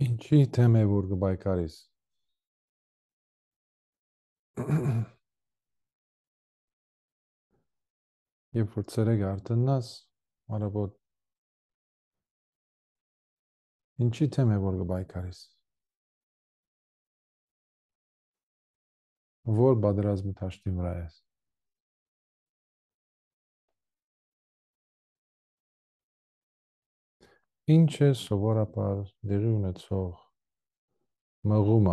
Ինչի թեմ է որ կբայկարես։ Երբ որ ցերեկ արտնաս, արաբոտ Ինչի թեմ է որ կբայկարես։ Որ բادرազմի ճաշտի վրա ես։ Ինչ է սովորաբար դերի ունեցող մղումը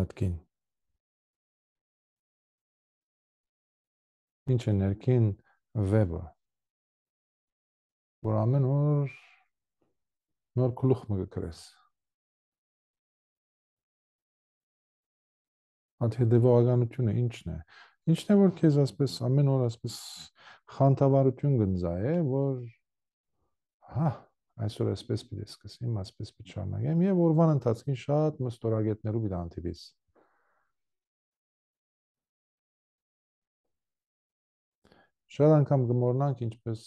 մտքին։ Ինչ է ներքին վեբը, որ ամեն օր նոր գլուխ մը գրես։ Աթեդեվողականությունը ինչն է։ Ինչն է որ քեզ ասպես ամեն օր ասպես խանդավառություն գնձա է, որ հա այսօր այսպես պիտի սկսեմ, այսպես պիտի շարունակեմ եւ օրվան ընթացքին շատ մստորագետներու մի դանդիպես։ Շատ անգամ գմորնանք ինչպես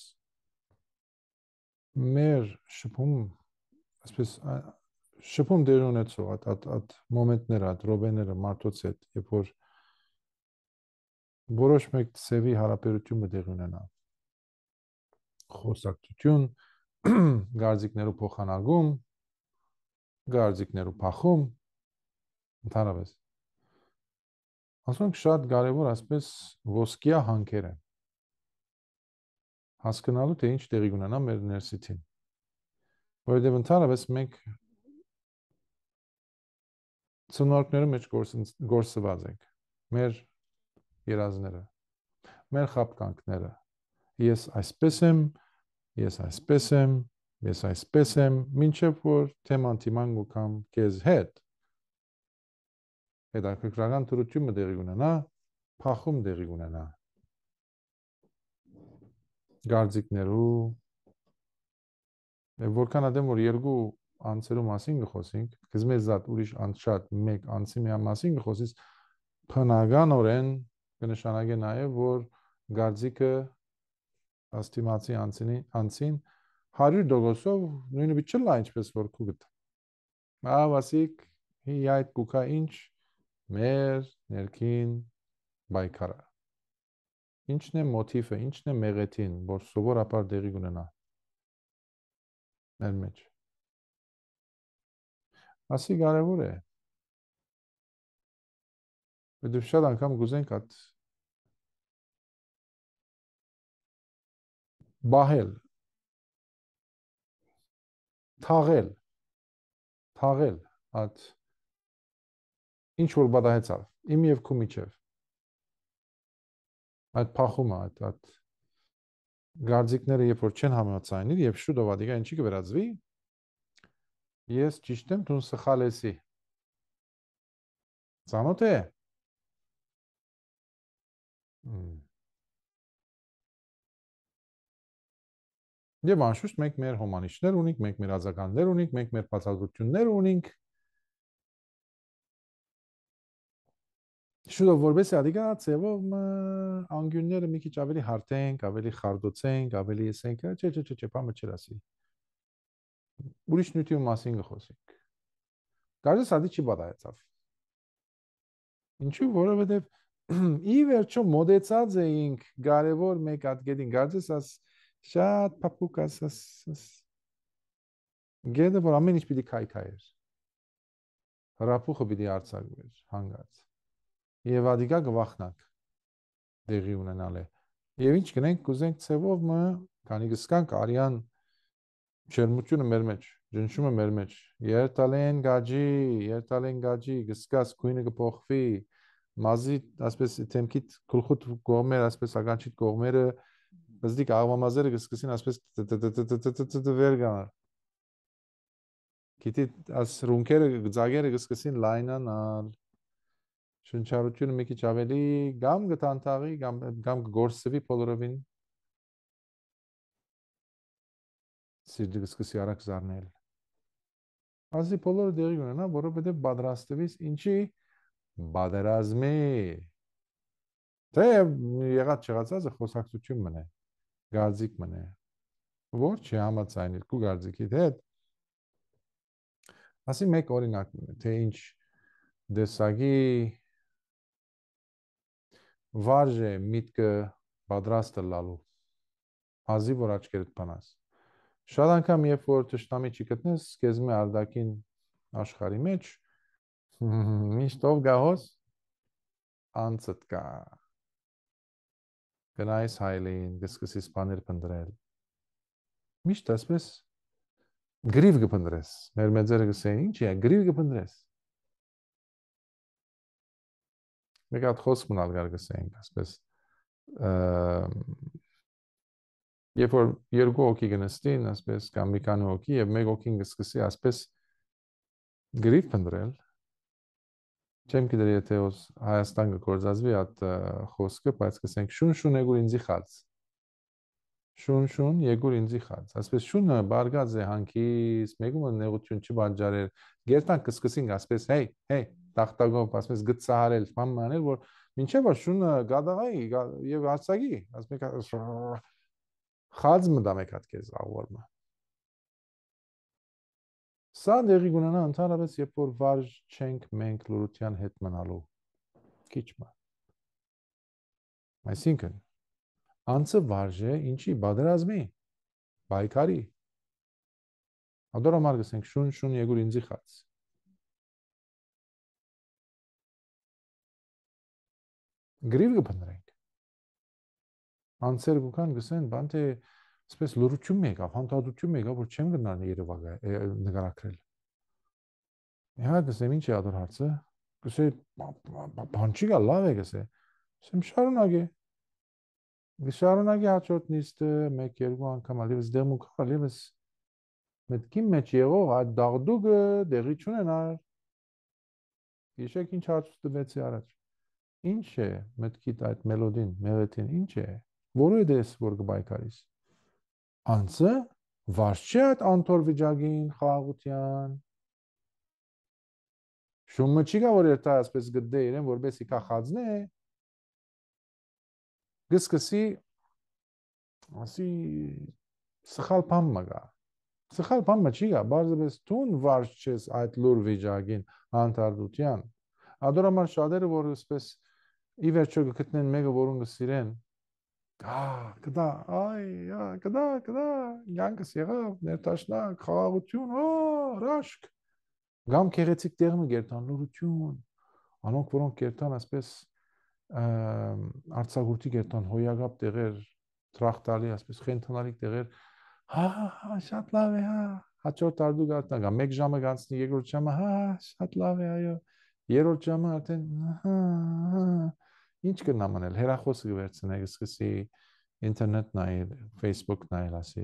մեր շփում, այսպես շփում դեր ունեցող այդ այդ այդ մոմենտները, այդ ռոբեները մարդոց հետ, երբ որ որոշ մեկ ծևի հարաբերությունը դեր ունենա խոսակցություն, գարձիկներու փոխանակում, գարձիկներու փախում, ընդհանրապես։ Ասում ենք շատ կարևոր այսպես ոսկյա հանքերը։ Հասկանալու թե ինչ տեղի ունենա մեր ներսիթին։ Որովհետև ընդհանրապես մենք ցնորքների մեջ գործված ենք։ Մեր երազները, մեր խապկանքները։ Ես այսպես եմ, ես այսպես եմ, ես այսպես եմ, ինչեւ որ թեման թիման կամ քեզ հետ հետաքրքրական դրությունը դեղի ունենա, փախում դեղի ունենա։ Գարձիկներու Եվ որքան ադեմ որ երկու անցերու մասին գխոսենք, գզմես զատ ուրիշ անց շատ մեկ անցի միա մասին գխոսից բնականորեն կնշանակե նաև որ գարձիկը ստիմացի անցին անցին 100%-ով նույնը չլա ինչպես որ քու գտա։ Ավասիկ հի այդ կուքա ինչ մեր ներքին բայկարը։ Ինչն է մոտիվը, ինչն է մեղեթին, որ սովորաբար դեղի ունենա մեր մեջ։ Ասի կարևոր է։ Մենք շատ անգամ գուզենք այդ բահել թաղել թաղել այդ ինչ որ բադահեցավ իմ եւ քու միջև այդ փախումը այդ այդ գարձիկները երբ որ չեն համացանին եւ շուտ ովադիկա ինչի կվերածվի ես ճիշտ եմ դու սխալ եսի ծանոթ է Եվ անշուշտ մենք մեր հոմանիշներ ունենք, մենք մեր ազգաններ ունենք, մենք մեր բացազություններ ունենք։ Շուտով որպես ադիգա ծևով անգյունները մի քիչ ավելի հարթենք, ավելի խարդոցենք, ավելի էսենք, չէ, չէ, չէ, չէ, բամը չրասի։ Ուրիշ նյութի մասին գխոսենք։ Կարծես ադի չի բադայացավ։ Ինչու, որովհետև ի վերջո մոդեցած էինք կարևոր մեկ հատ գետին, կարծես ասած Շատ փափուկ ասաս գեդը որ ամեն ինչ պիտի քայքայեր։ Հրափուխը պիտի արցակվեր, հանգած։ Եվ ադիկա գվախնակ դեղի ունենալ է։ Եվ ինչ գնենք կուզենք ցևով մը, քանի գսկանք արյան ջերմությունը մեր մեջ, ջնշումը մեր մեջ։ Երտալեն գաջի, երտալեն գաջի, գսկաս քույնը կփոխվի, մազի, ասպես թեմքիտ գլխուտ կողմերը, ասպես ագանչիտ կողմերը կող Մզդիկ աղվամազերը կսկսին ասպես վեր գանալ։ Գիտի, աս ռունկերը, ձագերը կսկսին լայնանալ։ Շնչառությունը մի քիչ ավելի կամ գտանտաղի կամ կամ գործսվի բոլորովին։ Սիրտը կսկսի արագ զառնել։ Ասի բոլորը դեղի ունենա, որովհետև պատրաստվես ինչի պատերազմի։ Թե եղած չեղածածը խոսակցություն մնա գարձիկ մնե որ չի համաձայն երկու գարձիկի հետ ասի մեկ օրինակ թե ինչ դեսագի վարժ է միտքը պատրաստ լալու հազի որ աչքերդ բանաս շատ անգամ երբ որ ճշտամի չի գտնես սկզբի արդակին աշխարի մեջ միշտ ով գահոս անցդ կա գնայս հայելին, գսկսես բաներ փնտրել։ Միշտ ասես գրիվ կփնտրես։ Մեր մեծերը գսեն, ի՞նչ է, գրիվ կփնտրես։ Մեկ հատ խոսք մնալ գար գսենք, ասես երբ որ երկու օքի գնստին, ասես կամ մի քանի օքի եւ մեկ օքին գսկսի ասես գրիվ փնտրել Չեմ գիտեր եթե ոս Հայաստան գործածվի այդ խոսքը, բայց կսենք շուն-շուն եգուր ինձի խած։ Շուն-շուն եգուր ինձի խած։ Այսպես շունը բարգած է հանքից, մեկումը նեղություն չի բանջարել։ Գերտան կսկսենք ասպես, հեյ, հեյ, տախտագով ասպես գծահարել, մամաներ, որ մինչև որ շունը գադաղայի եւ արցագի, ասպես խած մտա մեկ հատ քեզ աղորմը։ Սա դեղի գունանա ընդհանրապես, երբ որ վարժ չենք մենք լրության հետ մնալու քիչմը։ Այսինքն անցը վարժ է, ինչի բادرազմի, բայկարի։ Ադորա մարգս ենք շուն շուն եգուր ինձի խած։ Գրիվ կփնրենք։ Անցեր գուքան գսեն, բան թե դե Այսպես լրություն մի եկավ, հանդարտություն մի եկավ, որ չեմ գնան Երևան նկարագրել։ Հա, գսեմ ինչի ադոր հարցը։ Գսե բան չի գա, լավ է գսե։ Ասեմ շարունակե։ Գշարունակե հաջորդ նիստը 1-2 անգամ ալիվս դեմու քալիվս մտքի մեջ եղող այդ դաղդուկը դեղի չունենար։ Գիշեք ինչ հարց տվեցի առաջ։ Ինչ է մտքիդ այդ մելոդին, մեղեթին, ինչ է։ Որը դես որ գ ប այ կարիս անձը վարժ չէ այդ անթոր վիճակին խաղաղության շումը չի գա որ երթա այսպես գտե իրեն որպես իկա խածնե գսկսի ասի սխալ բան մգա սխալ բան չի գա բարձրապես տուն վարժ չես այդ լուր վիճակին անթարդության ադորոման շատերը որ այսպես ի վերջո գտնեն մեկը որոնը սիրեն Կա, կդա, այ, ա, կդա, կդա, յանքս եղավ, ներտաշնակ, խաղաղություն, օ, հրաշք։ Գամ քերեցիկ տեղը գերտան լուրություն։ Անոնք որոնք գերտան այսպես արցագուրտի գերտան հոյագապ տեղեր, տրախտալի, այսպես խենթանալի տեղեր։ հա, հա, հա, շատ լավ է, հա։ Հաջորդ արդու գտնա գա, 1 ժամը գանցնի, երկրորդ ժամը, հա, հա, շատ լավ է, այո։ Երրորդ ժամը արդեն, հա, հա Ինչ կնամ անել, հերախոսը վերցնել, սկսի ինտերնետ նայել, Facebook նայել, ասի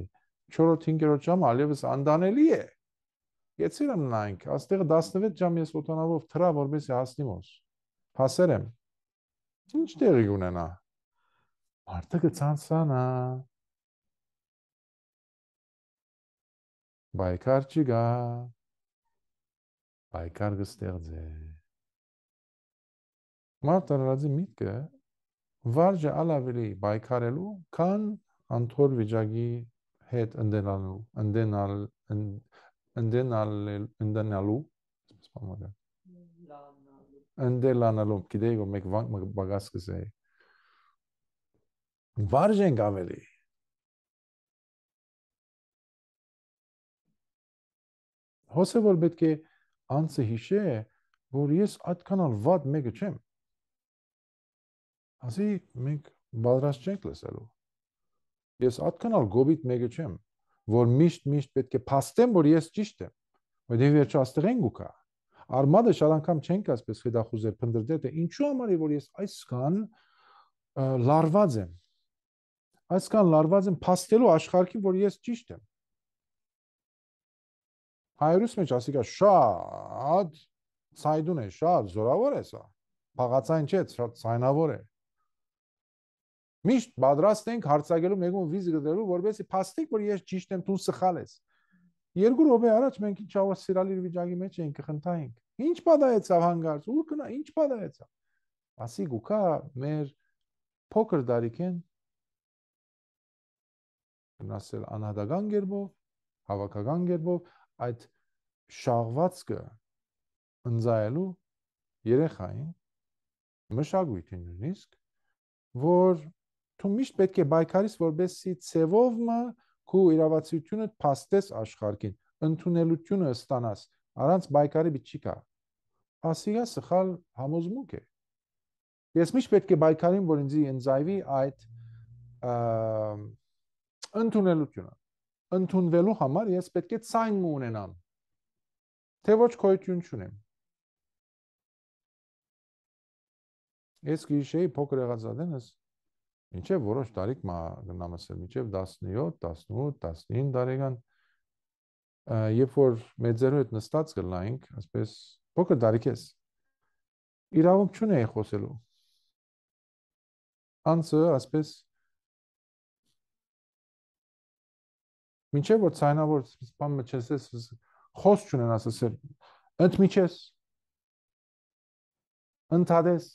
4-5-րդ ժամը ալևս անդանելի է։ Գեցիր եմ նայենք, աստեղ 16 ժամ ես օտանավով թրա, որովհետեւ հասնի ոս։ Հասեր եմ։ Ինչ տեղի ունենա։ Մարդը կցանցանա։ Բայկար չգա։ Բայկար կստեղծեր։ Մարտարարի միտքը վարժը ալավելի բայկարելու, քան անթոր վիճակի հետ ընդենալու, ընդենալ ընդենալ ընդենալու, ասես բամակը։ Ընդելանալու, գիտեի որ մեկ վանք բագաս կսեի։ Վարժենք ավելի հոսը որ պետք է անցը հիշե, որ ես այդքանալ ված մեկը չեմ ասի մենք բادرած չենք լսելու ես ատքանալ գոբիտ մեկը չեմ որ միշտ միշտ պետք է փաստեմ որ ես ճիշտ եմ որովհետև դե վերջը աստեղ են գուկա արմատը շատ անգամ չենք ասպես հետախուզել փնդրդել թե ինչու համար է որ ես այսքան լարված եմ այսքան լարված եմ փաստելու աշխարհին որ ես ճիշտ եմ հայրուս մեջ ասիկա շատ ցայդուն է շատ զորավոր է սա փաղացային չէ շատ ցայնավոր է Միշտ պատրաստ ենք հարցակելու մեկում վիզ գտնելու, որովհետեւ փաստենք, որ ես ճիշտ եմ, դու սխալ ես։ Երկու րոպե առաջ մենք ինչ ավար սիրալի վիճակի մեջ էինք խնդայինք։ Ինչ պատահեցավ հանգարց, ուր գնա, ինչ պատահեցավ։ Ասի գուկա մեր փոքր դարիքեն գնասել անհատական գերբով, հավաքական գերբով այդ շաղվածքը ընձայելու երեխային մշակույթին նույնիսկ որ Դու միշտ պետք է բայկարիս, որբեսի ցևովը քու իրավացիությունը փաստես աշխարհին, ընդունելությունը ստանաս։ Առանց բայկարի բիճի կա։ Ասիգա սխալ համոզմունք է։ Ես միշտ պետք է բայկարին, որ ինձի ընձայվի այդ ընդունելությունը։ Ընդունվելու համար ես պետք է ցայն ունենամ։ Թե ոչ քոյություն չունեմ։ Ես գիշեի փոքր եղած ադենս Մինչև որոշ տարիք մա գնամ ասել, մինչև 17, 18, 19 տարեկան երբ որ մեծերու հետ նստած գլայինք, ասես փոքր տարիքես իրավունք չունեի խոսելու։ Անցը ասպես Մինչև որ ցայնավոր սպամ մչեսես խոս չունենաս ասել, ընդ միջես ընդհանրես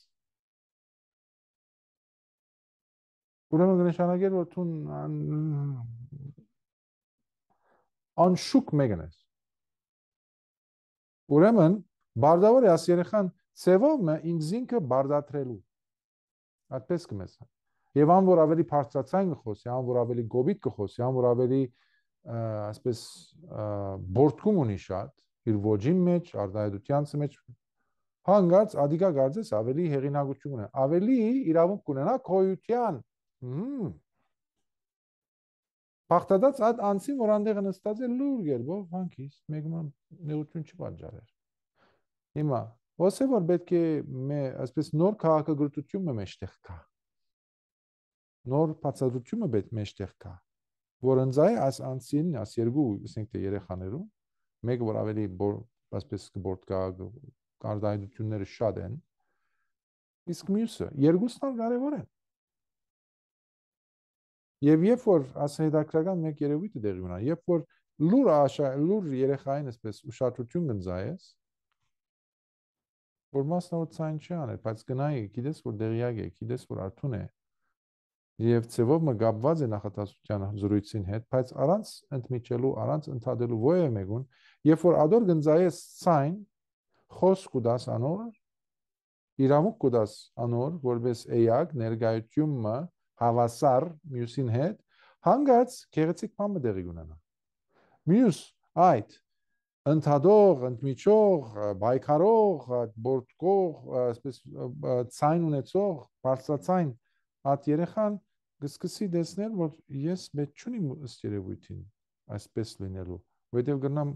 Ուրեմն կնշանակեր, որ դու անշուկ մեկն ես։ Ուրեմն բարդավոր է աս երեխան ծևով մը ինձ ինքը բարդատրելու։ Այդպես կմես։ Եվ ան որ ավելի բարձրացան կխոսի, ան որ ավելի գոբիտ կխոսի, ան որ ավելի այսպես բորտկում ունի շատ իր ոճի մեջ, արդարացյանց մեջ հանգած ադիկա գարձես ավելի հեղինակություն ունի, ավելի իրավունք ունենա քոյության Բախտադած այդ անձին, որ այնտեղ նստած է լուրջ էր, ով հանքից մեկման նեղություն չպատճառեր։ Հիմա ոսե որ պետք է մե այսպես նոր քաղաքագրությունը մեջտեղ կա։ Նոր բացադրությունը պետք մեջտեղ կա, որ ընձայ այս անձին, այս երկու, ասենք թե երեխաներուն, մեկը որ ավելի այսպես կբորտկա կարդայությունները շատ են, իսկ մյուսը երկուսն էլ կարևոր են։ Եվ երբ որ ասենիդակրական մեկ երևույթը դեղի ունա, երբ որ լուր աշա լուր երեխային էսպես ուշադրություն գնձայես, որ մասնավորցային չի անել, բայց գնայի, գիտես որ դեղյակ է, գիտես որ արթուն է, եւ ցեվով մը գապված է նախատասության զրույցին հետ, բայց առանց ընդմիջելու, առանց ընդհանրելու ովը մեկուն, երբ որ ադոր գնձայես ցայն, խոսք ու դաս անոր, իրավունք ու դաս անոր, որպես էյակ ներգայությունը հավասար մյուսին հետ, հանգած գեղեցիկ բանը դեղի ունենա։ Մյուս այդ ընդհանուր, ընդմիջող, բայկարող, բորտկող, այսպես ցայն ունեցող, բարձրացայն այդ երեխան գսկսի դեսնել, որ ես մեծ չունիմ ըստ երևույթին այսպես լինելու, որովհետև գնամ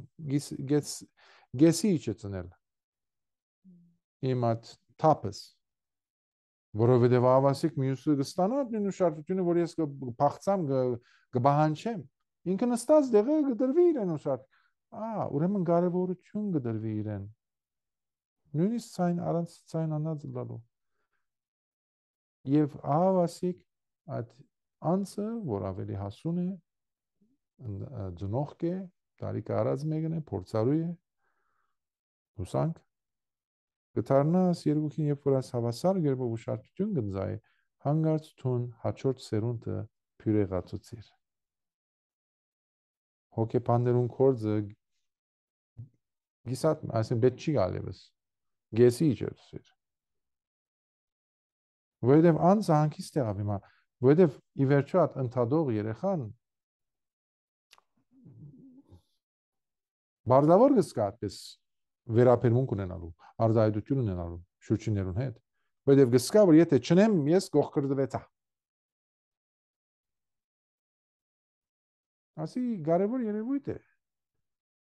գես գեսի իջեցնել։ Իմ այդ թափս որովհետև ավասիկ մյուսը կստանա նույն ուշադրությունը, որ ես կփախցամ, կբահանչեմ։ Ինքը նստած դեղը կդրվի իրեն ուշադ։ Ա, ուրեմն կարևորություն կդրվի իրեն։ Նույնիսկ ցայն առանց ցայն անած լալու։ Եվ ավասիկ այդ անցը, որ ավելի հասուն է, ծնողք է, տարիք առած մեկն է, փորձարու է, հուսանք Գտարնաս երկուքին երբ որ աս հավասար երբով ուշադրություն գնձայ հանգարց թուն հաջորդ սերունդը փյուրեղացուցիր։ Հոգեբաներուն կորձը գիսատ, այսինքն բետ չի գալևս։ Գեսի իջեցիր։ Որովհետև անզանքի ստեղա հիմա, որովհետև ի վերջո այդ ընդհանուր երեխան բարդավոր կսկա այդպես վերաբերմունք ունենալու, արձայդություն ունենալու շուրջիներուն հետ, որովհետև գսկա որ եթե չնեմ, ես գողկրդվեցա։ Ասի կարևոր երևույթ է։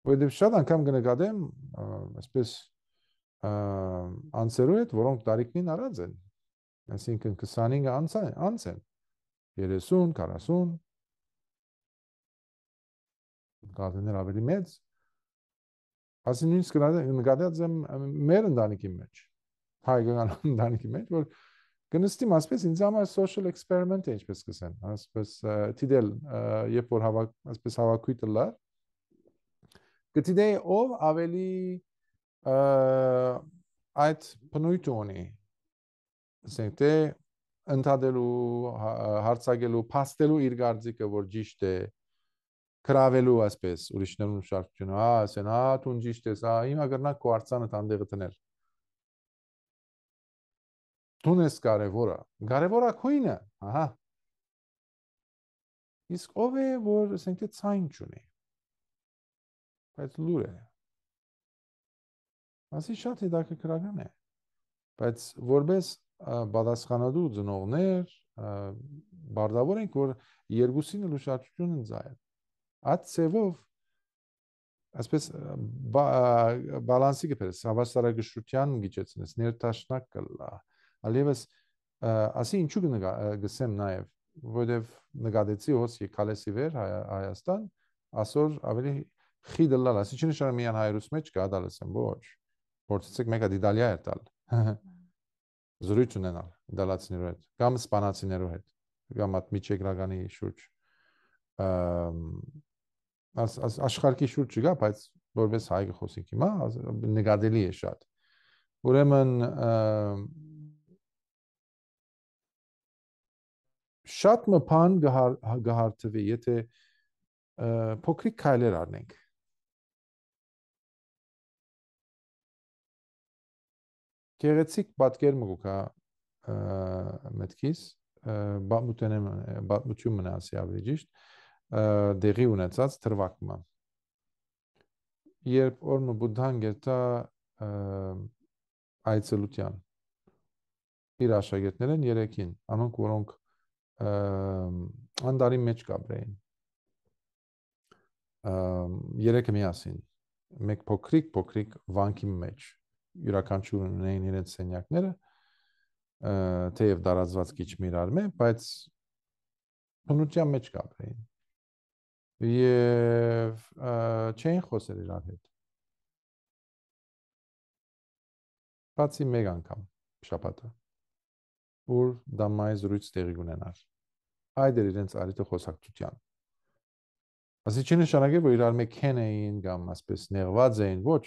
Որովհետև շատ անգամ կնկատեմ, այսպես անցերու հետ, որոնք տարիքին առած են։ Այսինքն 25 անց են, անց են 30, 40 գազներ ավելի մեծ Ասի նույնիսկ նկատած եմ մեր ընտանիքի մեջ, հայկական ընտանիքի մեջ, որ գնստիմ ասպես ինձ համար social experiment է ինչպես կսեն, ասպես դիտել երբ որ հավաք, ասպես հավաքույթը լա գտիդեի ով ավելի այդ բնույթը ունի ասենք թե ընդհանրելու հա, հարցակելու, փաստելու իր գործիկը որ ճիշտ է, կրավելու ասպես ուրիշներուն շարքություն, հա, ասեն, հա, դու ճիշտ ես, հա, հիմա կրնակ քո արցանը տանդեղը տնել։ Դուն ես կարևորը, կարևորը քույնը, ահա։ Իսկ ով է, որ ասենք թե ցայն չունի։ Բայց լուր է։ Ասի շատ հետաքրքրական է։ Բայց որբես պատասխանատու ծնողներ բարդավոր ենք որ երկուսին լուշացությունն ծայր այդ ծևով ասպես բալանսի կփերես հավասարակշռության գիճեցնես ներդաշնակ կլա ալևս ասի ինչու գսեմ նաև որովհետև նկատեցի ոս եկալեսի վեր հայաստան ասոր ավելի խիդը լալ ասի չի նշան միան հայրուս մեջ կա դալեսեմ ոչ փորձեցեք մեկը դիտալիա էր տալ զրույց ունենալ դալացիներու հետ կամ սպանացիներու հետ կամ այդ միջեգրականի շուրջ աշխարհի շուրջ չգա, բայց որպես հայ խոսենք հիմա նկատելի է շատ։ Ուրեմն շատ մը բան գահարտվի, եթե փոքրիկ քայլեր առնենք։ Գեղեցիկ պատկեր մը գուկա հա, մտքիս, բամուտենեմ բամուտյում մնացի ավելի ճիշտ դեղի ունեցած թրվակումը երբ օրն ու բուդդան գետա այցելության իր աշակերտներն երեքին անոնք որոնք անդարի մեջ կապրեին երեքը միասին մեկ փոքրիկ փոքրիկ վանքի մեջ յուրաքանչյուրն ունեին իրենց սենյակները թեև դարածված քիչ միրար մե բայց բնության մեջ կապրեին եւ չէին խոսել իրար հետ։ Բացի մեկ անգամ շաբաթը որ դա մայ զրույց տեղի ունենար։ Այդ էր իրենց արիտը խոսակցության։ Ասի չի նշանակի, որ իրար մեքեն էին կամ ասպես նեղված էին, ոչ։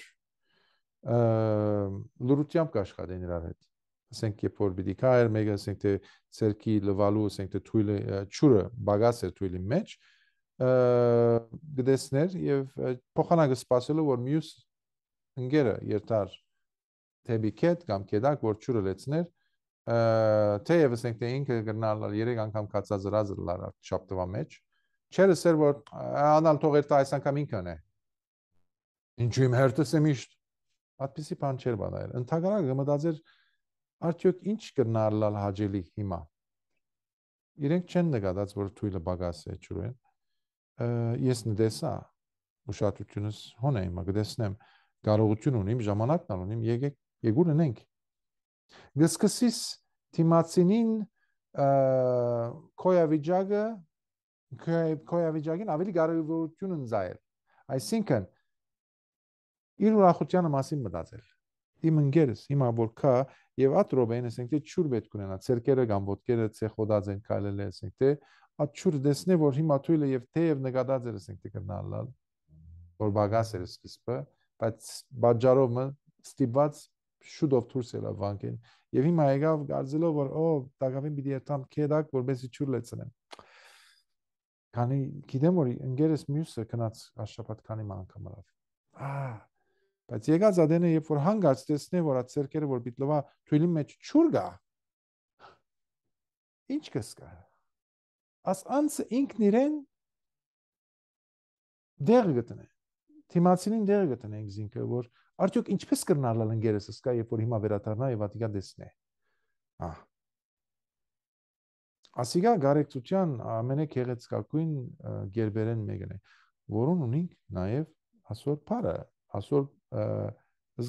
Լուրությամբ կաշխատեն իրար հետ։ Ասենք, երբ որ պիտի կար, մեկը ասենք թե ցերքի լվալու, ասենք թե թույլը, ճուրը, բագասը թույլի մեջ, գտեսներ եւ փոխանակը սпасելու որ մյուս ընկերը երթար դեպի կետ կամ կետակ որ ճուրը լեցներ թեևս ենք թե ինքը գնալ 3 անգամ կածազրազը լար շապտվա մեջ չեր ասեր որ անալ թողեր տա այս անգամ ինքն է ինչու իմ հերթս է միշտ Այդպեսի բան չէր բանալ։ Ընթակարակը մտածեր արդյոք ինչ կնարլալ հաջելի հիմա։ Իրենք չեն նկատած, որ թույլը բագաս է ճուրեն ես նդեսա ուշադրությունս հոն է իմը գտեսնեմ կարողություն ունիմ ժամանակն ունիմ եկեք եկուր ունենք գսկսիս թիմացինին կոյավիճակը կոյավիճակին ավելի կարևորություն ընձայել այսինքն իր ուրախության մասին մտածել իմ ընկերս հիմա որ կա եւ ատրոբեն ասենք թե ճուր պետք ունենա ցերկերը կամ ոդկերը ցեխոդած են քալել ասենք թե աչուր դեսնե որ հիմա թույլը եւ թեև նկատած էր ասենք դգնալալ որ բագաս էր սկիզբը բայց բաժարովը ստիպված շուտով դուրս ելա վանկին եւ հիմա եկավ գարձելով որ օ տակավին պիտի երթամ քեդակ որպեսի ճուր լեցնեմ քանի գիտեմ որ ընկերս մյուսը գնաց աշխատած քանի անգամ արավ ա բայց եկած ադենը երբ որ հանգած տեսնե որ այդ ցերկերը որ պիտլովա թույլի մեջ ճուր գա ինչ կսկա աս անձը ինքն իրեն դեր գտնե թիմացին դեր գտնենք ինքը որ արդյոք ինչպես կնալալ ընկերս սկա երբ որ հիմա վերադառնա եւ ադիգա դեսնե ա ասիգա գարեգցության ամենեք հերեցկակույն գերբերեն մեկն է որոնք ունենք նաեւ ասոր բարը ասոր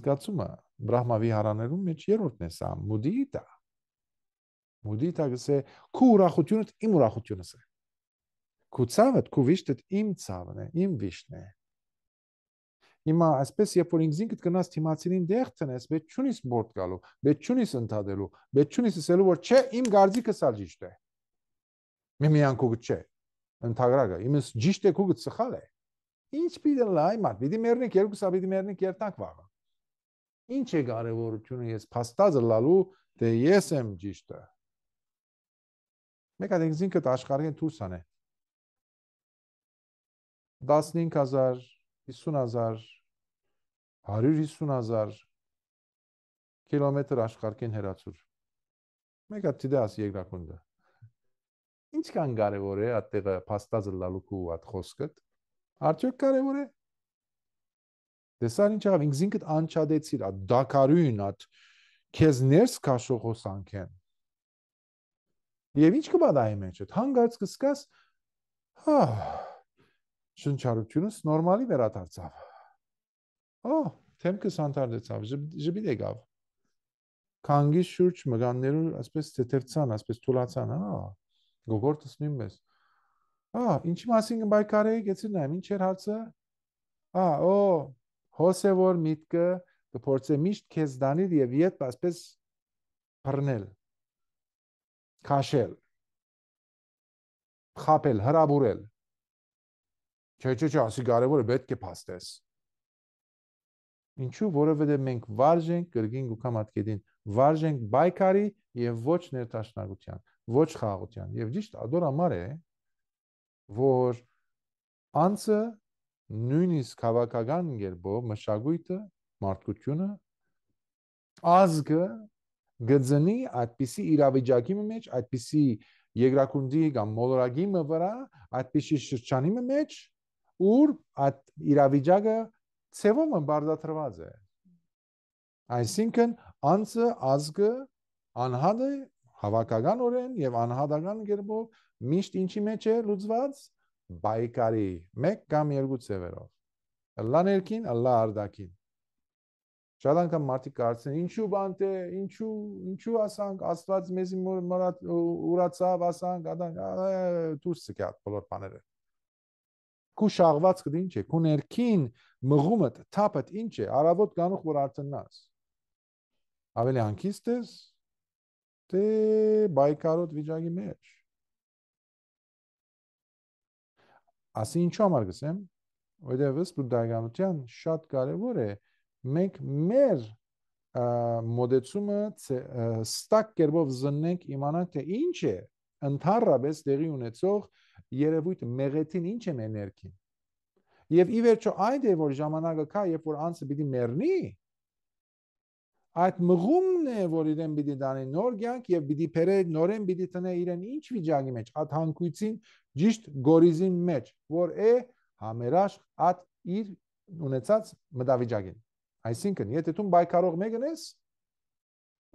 զգացումը բրահմավի հարաներում մեջ երրորդն է սա մուդիիտա Մուդիտա գսե քու ուրախությունդ իմ ուրախությունս է։ Քու ցավդ, քու վիշտդ իմ ցավն է, իմ վիշտն է։ Հիմա այսպես երբ որ ինքդ գնաս թիմացին դեղ տնես, բայց չունիս մորտ գալու, բայց չունիս ընդհանելու, բայց չունիս ասելու որ չէ, իմ գործիքը սա ճիշտ է։ Մի միան քու չէ։ Ընդհանրակը իմս ճիշտ է քու սխալ է։ Ինչ պիտի լայմա, պիտի մեռնեք երկու սա պիտի մեռնեք երտանք վաղը։ Ինչ է կարևորությունը ես փաստած լալու, դե ես եմ ճիշտը մեկ այդ ինքնին աշխարհին դուրս անե 15000 50000 150000 կիլոմետր աշխարհքին հեռացուր մեկ այդ դաս երկրակունդը ինչ կան կարևոր է այդտեղը փաստազը լալուկու այդ խոսքը արդյոք կարևոր է դեսար ինչ ավ ինքնին անչադեցիր այդ դակարույն այդ քեզ ներս քաշող հոսանքեն Եվ ինչ կմա դայի մեջ այդ հանգարց կսկաս հա շնչառությունս նորմալի վերադարձավ։ Օ, թեմքս հանդարտեցավ, ժպիտ եկավ։ Քանգի շուրջ մգաններու ասպես թեթևցան, ասպես թուլացան, հա։ Գողորտս նույնպես։ Ա, ինչի մասին կբայկարեի գեցի նայեմ, ինչ էր հարցը։ Ա, օ, հոսեվոր միտքը կփորձե միշտ քեզ դանիլ եւ իդ ասպես բռնել քաշել խապել հրաբուրել չէ չէ չէ ասի կարևորը պետք է փաստես ինչու որովհետեւ մենք վարժ ենք գրգին գուքամ հատկետին վարժ ենք բայկարի եւ ոչ ներդաշնակության ոչ խաղաղության եւ ճիշտ ադոր համար է որ անցը նույնիսկ հավաքական երբով մշակույթը մարդկությունը ազգը գծնի այդպիսի իրավիճակի մեջ, այդպիսի երկրակուրդի կամ մոլորագի վրա, այդպիսի շրջանի մեջ, ուր այդ իրավիճակը ծևում բարձրացված է։ Այսինքն անձը ազգը անհատ է հավաքականորեն եւ անհատական կերպով միշտ ինչի մեջ է լուծված բայկարի մեկ կամ երկու ծևերով։ Ըլլաներքին, ըլլա արդակին։ Շատ անգամ մարդիկ կարծեն ինչու բանտ է, ինչու, ինչու ասանք Աստված մեզի ուրացավ, ասանք, ադան դուրս եկա բոլոր բաները։ Քու շաղված կդի ինչ է, քու ներքին մղումդ, թափդ ինչ է, արավոտ կանող որ արտնաս։ Ավելի անկիստ ես, թե բայկարոտ վիճակի մեջ։ Ասի ինչու համար գսեմ, որովհետև ստուդիայականության շատ կարևոր է, որ մենք մեր մոդեցումը ստակ կերպով զննենք իմանանք թե ինչ է ընդհանրապես դեղի ունեցող երևույթը մեղեթին ինչ են էներգին եւ ի վերջո այդ է որ ժամանակը կա երբ որ անձը պիտի մեռնի այդ մղումն է որ իրեն պիտի դանի նոր ցանկ եւ պիտի բերե նորեն պիտի տնե իրեն ինչ վիճակի մեջ այդ հանկույցին ճիշտ գորիզին մեջ որ է համերաշխ այդ իր ունեցած մտավիճակին Այսինքն, եթե դու բայկարող մեկն ես,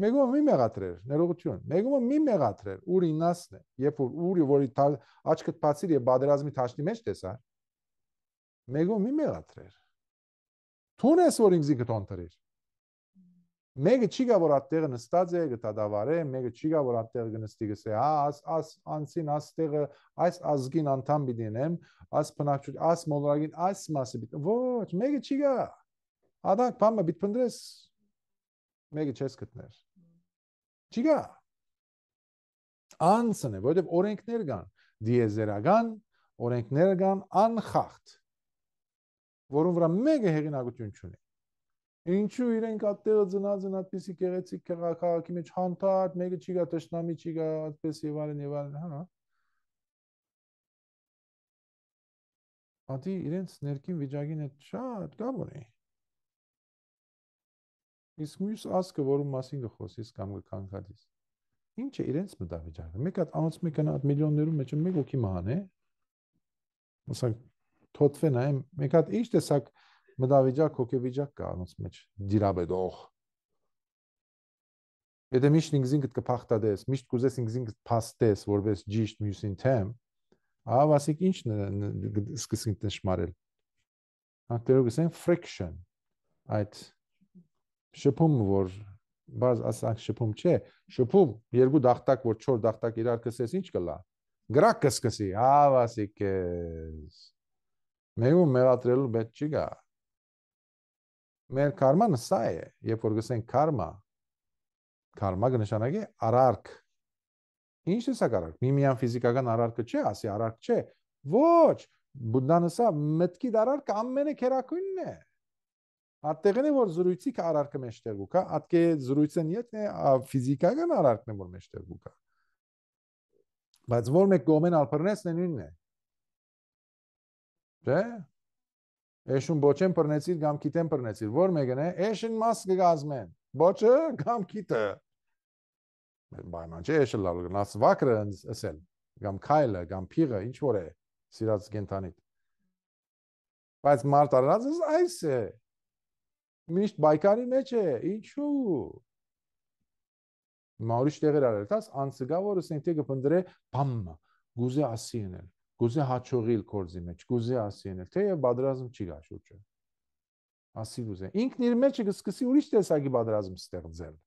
մեկը մի մեղատրեր, ներողություն, մեկը մի մեղատրեր, ուր ինասն է, երբ որ ուրի որի աչքդ բացիր եւ բادرազմի ճաշնի մեջ տեսար, մեկը մի մեղատրեր։ Թուն ես որ ինձի գտոն տրիր։ Մեկը չի գա որ այդտեղը նստած է, գտադավարե, մեկը չի գա որ այդտեղ գնստի գսե, հա, աս աս անցին աստեղը, այս ազգին անդամ բիդենեմ, աս փնակչուց, աս մոլորագին, աս մասը բիդ։ Ոչ, մեկը չի գա։ Ադակ բամը բիտ փնդրես մեկը չես գտներ։ Չի գա։ Անցն է, որովհետև օրենքներ կան, դիեզերական օրենքներ կան անխախտ, որոնց վրա մեկը հեղինակություն չունի։ Ինչու իրենք այդտեղ ծնածն այդպեսի գեղեցիկ քաղաքի մեջ հանդարտ, մեկը չի գա տշնամի, չի գա այդպես եւ այլն եւ այլն, հա։ Պատի իրենց ներքին վիճակին է շատ կապ ունի։ Իսկ մյուս ազգը, որում մասին կխոսես կամ կքանքալիս։ Ինչ է իրենց մտավիճակը։ Մեկ հատ անց մեկն այդ միլիոններում մեջը մեկ օքի մահան է։ Ասենք թոթվեն այն մեկ հատ ինչ տեսակ մտավիճակ հոգեվիճակ կա անց մեջ դիրաբեդող։ Եթե միշտ ինքզին կփախտades, միշտ կուզես ինքզին փաստես, որպես ճիշտ մյուսին թեմ, ահա ասիկ ինչն է սկսենք նշмарել։ Հա դերոգ ասեն friction այդ շփում որ բազ ասակ շփում չէ շփում երկու դախտակ որ 4 դախտակ իրար կսես ինչ կլա գրակ կսկսի ավասիկես հա, մեղում մեղատրելու բետ չի գա մեր karma-ն սա է երբ որ գսենք karma karma կնշանակի արարք ինչ է սա արարք միմիան ֆիզիկական արարքը չէ ասի արարք չէ ոչ Բուդդան ասա մտքի դարարքը ամենը քերակույնն է Այդտեղն է որ զրույցի քարարկը մեջտեղ ու կա, ատկե զրույցն իդ է ֆիզիկական արարքն է որ մեջտեղ ու կա։ Բայց որ մեկ գոմեն ալպրնեսն է նույնն է։ Չէ՞։ Էշուն ոչեն բռնեցիր կամ գիտեն բռնեցիր, որ մեկն է, էշն մաս կգազմեն։ Ոչը կամ գիտը։ Բայց չէ, էշը լավ գնաց վակրը ասել, կամ քայլը, կամ փիղը, ինչ որ է, սիրած գենտանիտ։ Բայց մարդ առած այս է, միշտ բայկարի մեջ է, ինչու։ Հիմա ուրիշ տեղեր արել, տաս անցկա որը սենտի գփնդրե բամ գուզե ասինել, գուզե հաճողիլ կորզի մեջ, գուզե ասինել, թեև բادرազմ չի գա շուրջը։ Ասի գուզե։ Ինքն իր մեջը կսկսի ուրիշ տեսակի բادرազմ ստեղծել։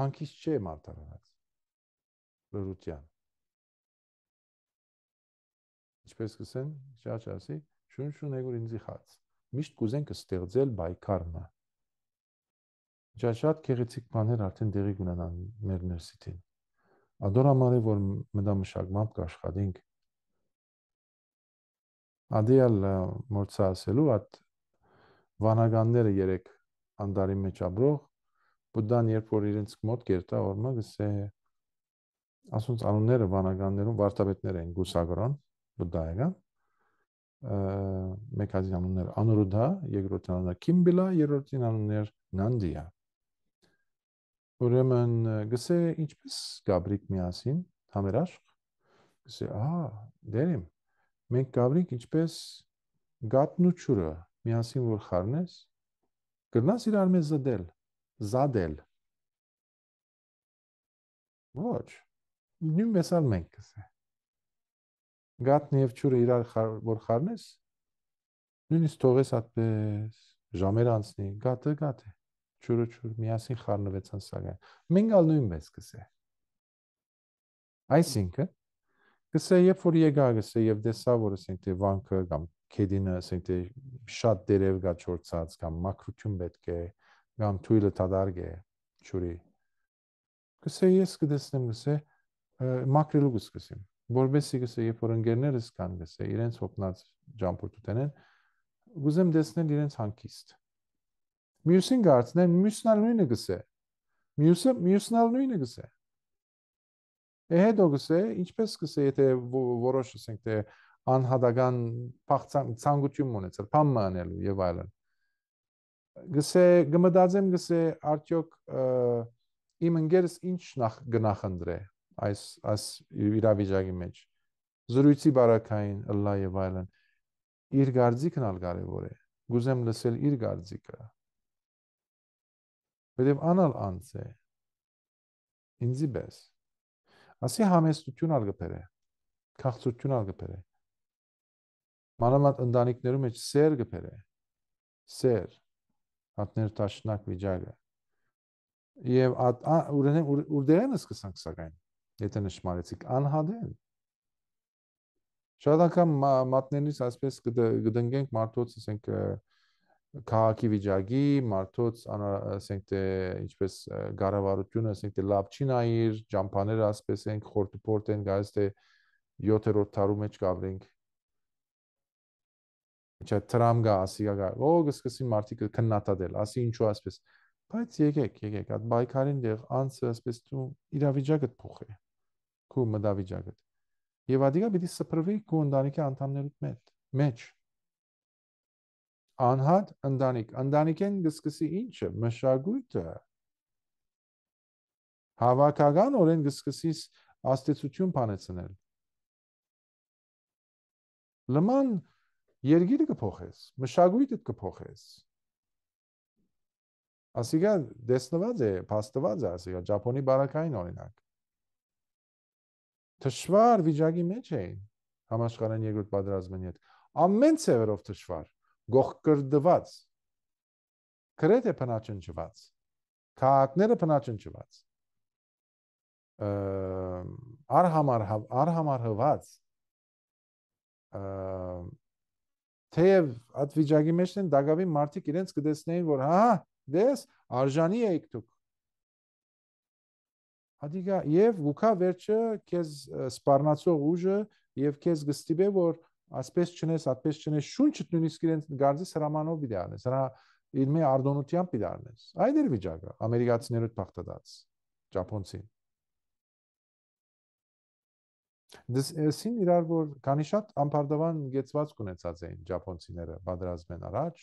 Հանկից չէ մարտարած։ Լրության ինչպես կսեն շաչասի շուն շուն եգուր ինձի խաց միշտ կուզենք ստեղծել բայկարմը։ Ճա շատ քերեցիկ բաներ արդեն դերի կունենան մեր ներսիտին։ Ադոր համարը որ մտամշակմամբ կաշխատենք Ադիալ մորցա ասելու այդ վանագանները երեք անդարի մեջ ապրող Բուդդան երբ որ իրենց մոտ գերտա օրմա գսե ասոնց անունները վանագաններում վարտաբետներ են գուսագրոն Բուդդա եղան մեկազի անուններ Անրուդա, երկրորդ անունը Կիմբիլա, երրորդին անուններ Նանդիա։ Ուրեմն գսե ինչպես գաբրիկ միասին համերաշխ գսե, ահա, դերիմ։ Մենք գաբրիկ ինչպես գատնուչուրը միասին որ խառնես, կգնաս իրար մեզ զդել, զադել։ Ոչ։ Նույնպես ալ մենք գսե գատնի եւ ճուրը իրար խար, որ խառնես նույնիսկ թողես այդպես ժամեր անցնի գատը գատը ճուրը ճուր միասին խառնվեցան սակայն մենք ալ նույնպես կսե այսինքն կսե երբ որ եկա գսե եւ դեսա որ ասենք թե վանքը կամ քեդինը ասենք թե շատ դերև գա չորցած կամ մակրություն պետք է կամ թույլը տադարգ է ճուրի կսե ես կդեսնեմ կսե մակրելու կսկսեմ որովհետեւ գսե երբ որ ընկերներս կան գսե իրենց հոգնած ջամփորդ ուտենեն գուզեմ դեսնել իրենց հանկիստ մյուսին գարցնեմ մյուսն ալ նույնը գսե մյուսը մյուսն ալ նույնը գսե Հետո գսե, ինչպես գսե, եթե որոշ ասենք թե անհատական ցանկություն ունեցել, փամը անելու եւ այլն։ Գսե գմդածեմ գսե արդյոք իմ ընկերս ինչ նախ գնախնդրե, այս այս իրավիճակի մեջ զրույցի բարակային Ալլա եւ այլն իր գարձիկն ալ կարևոր է գուզեմ լսել իր գարձիկը որտեւ անալ անց է ինձի բես ասի համեստություն ալ գբերե քաղցություն ալ գբերե մանավանդ ընտանիքներում մեջ սեր գբերե սեր հատներ տաշնակ վիճակը եւ ուրենեն ուրդերն սկսանք սակայն Եթե նշмарեցիք անհադեն Շատ անգամ մատնելիս այսպես կդնգենք մարդոց, ասենք քաղաքի վիճակի, մարդոց, ասենք թե ինչպես գարավարությունը, ասենք թե լավ չի նայիր, ճամփաները ասպես են խորտպորտ են գալիս թե 7-րդ տարու մեջ կավրենք չէ տրամ գա ասի գա օ գսկսի մարդիկ քննատadել ասի ինչու ասպես բայց եկեք եկեք այդ բայկարին դեղ անցը ասպես դու իրավիճակը փոխի քու մտավիճակը։ Եվ ադիգա պիտի սփռվի քու ընտանիքի անդամներուդ մեջ։ Մեջ անհատ ընտանիք ընտանիքեն գսկսի ինչը մշակույթը հավաքական օրեն գսկսիս աստեցություն բանեցնել լման երգիրը կփոխես մշակույթը կփոխես ասիկա դեսնված է փաստված է ասիկա ճապոնի բարակային օրինակ Թշվար վիճակի մեջ էին համաշխարհային երկրորդ պատերազմի հետ։ Ամեն ցևերով թշվար, գողկրդված, քրեթե փնաճնջված, քաղաքները փնաճնջված։ Արհամար արհամար հված թեև այդ վիճակի մեջ են դակավի մարդիկ իրենց կդեսնեին որ հա դես արժանի եք դուք Հադիկա եւ գուքա վերջը քեզ սպառնացող ուժը եւ քեզ գստիպե որ ասպես չնես, ասպես չնես, շունչը նույնիսկ իրենց գարձես հրամանով իդեալես, հրա իր մի արդոնությամբ իդեալես։ Այդ էր վիճակը ամերիկացիներով փախտած ճապոնցին։ Դες այսին իրար որ քանի շատ անփարդավան գեցված կունեցած էին ճապոնցիները պատրաստ են առաջ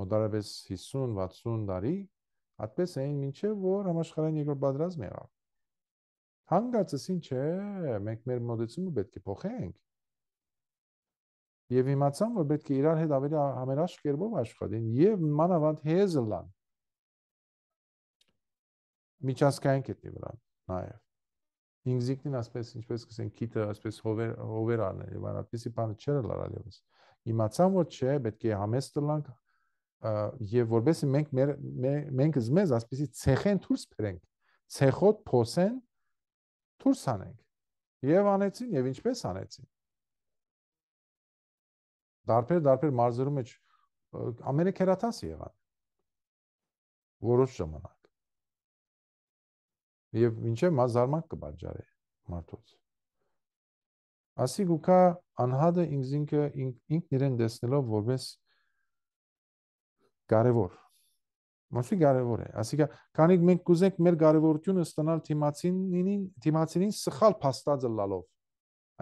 մոտարապես 50-60 տարի, այդպես էին ինչեւ որ համաշխարհային երկրորդ պատերազմ եղավ։ Հանգածս ինչ է, մենք մեր մոդեցումը պետք է փոխենք։ Եվ իմացան, որ պետք է իրար հետ ավելի համերաշխ կերպով աշխատեն եւ մանավանդ հեզլան միջազգային կետի վրա նաեւ ինգզիկնին ասպես ինչպես կսեն քիթը ասպես հովեր հովեր անել եւ այնպեսի բանը չեր լարալ եւս իմացան որ չէ պետք է համեստ լանք եւ որովհետեւ մենք մեր մենք զմեզ ասպեսի ցեխեն դուրս բերենք ցեխոտ փոսեն Թուրս անենք։ Եվ անեցին, եւ ինչպես անեցին։ Դարբեր-դարբեր մարզերում մեջ ամերիկ հերաթասի եղան որոշ ժամանակ։ Եվ մինչև մա զարմանք կբաճարի մարդուց։ Ասիկ ու կա անհատը ինքն ինքը ինքն իրեն տեսնելով որպես կարևոր Մասի կարևոր է։ Այսինքն, քանի մենք կուզենք մեր կարևորությունը ստանալ թիմացինին, թիմացինին սխալ փաստածը լալով։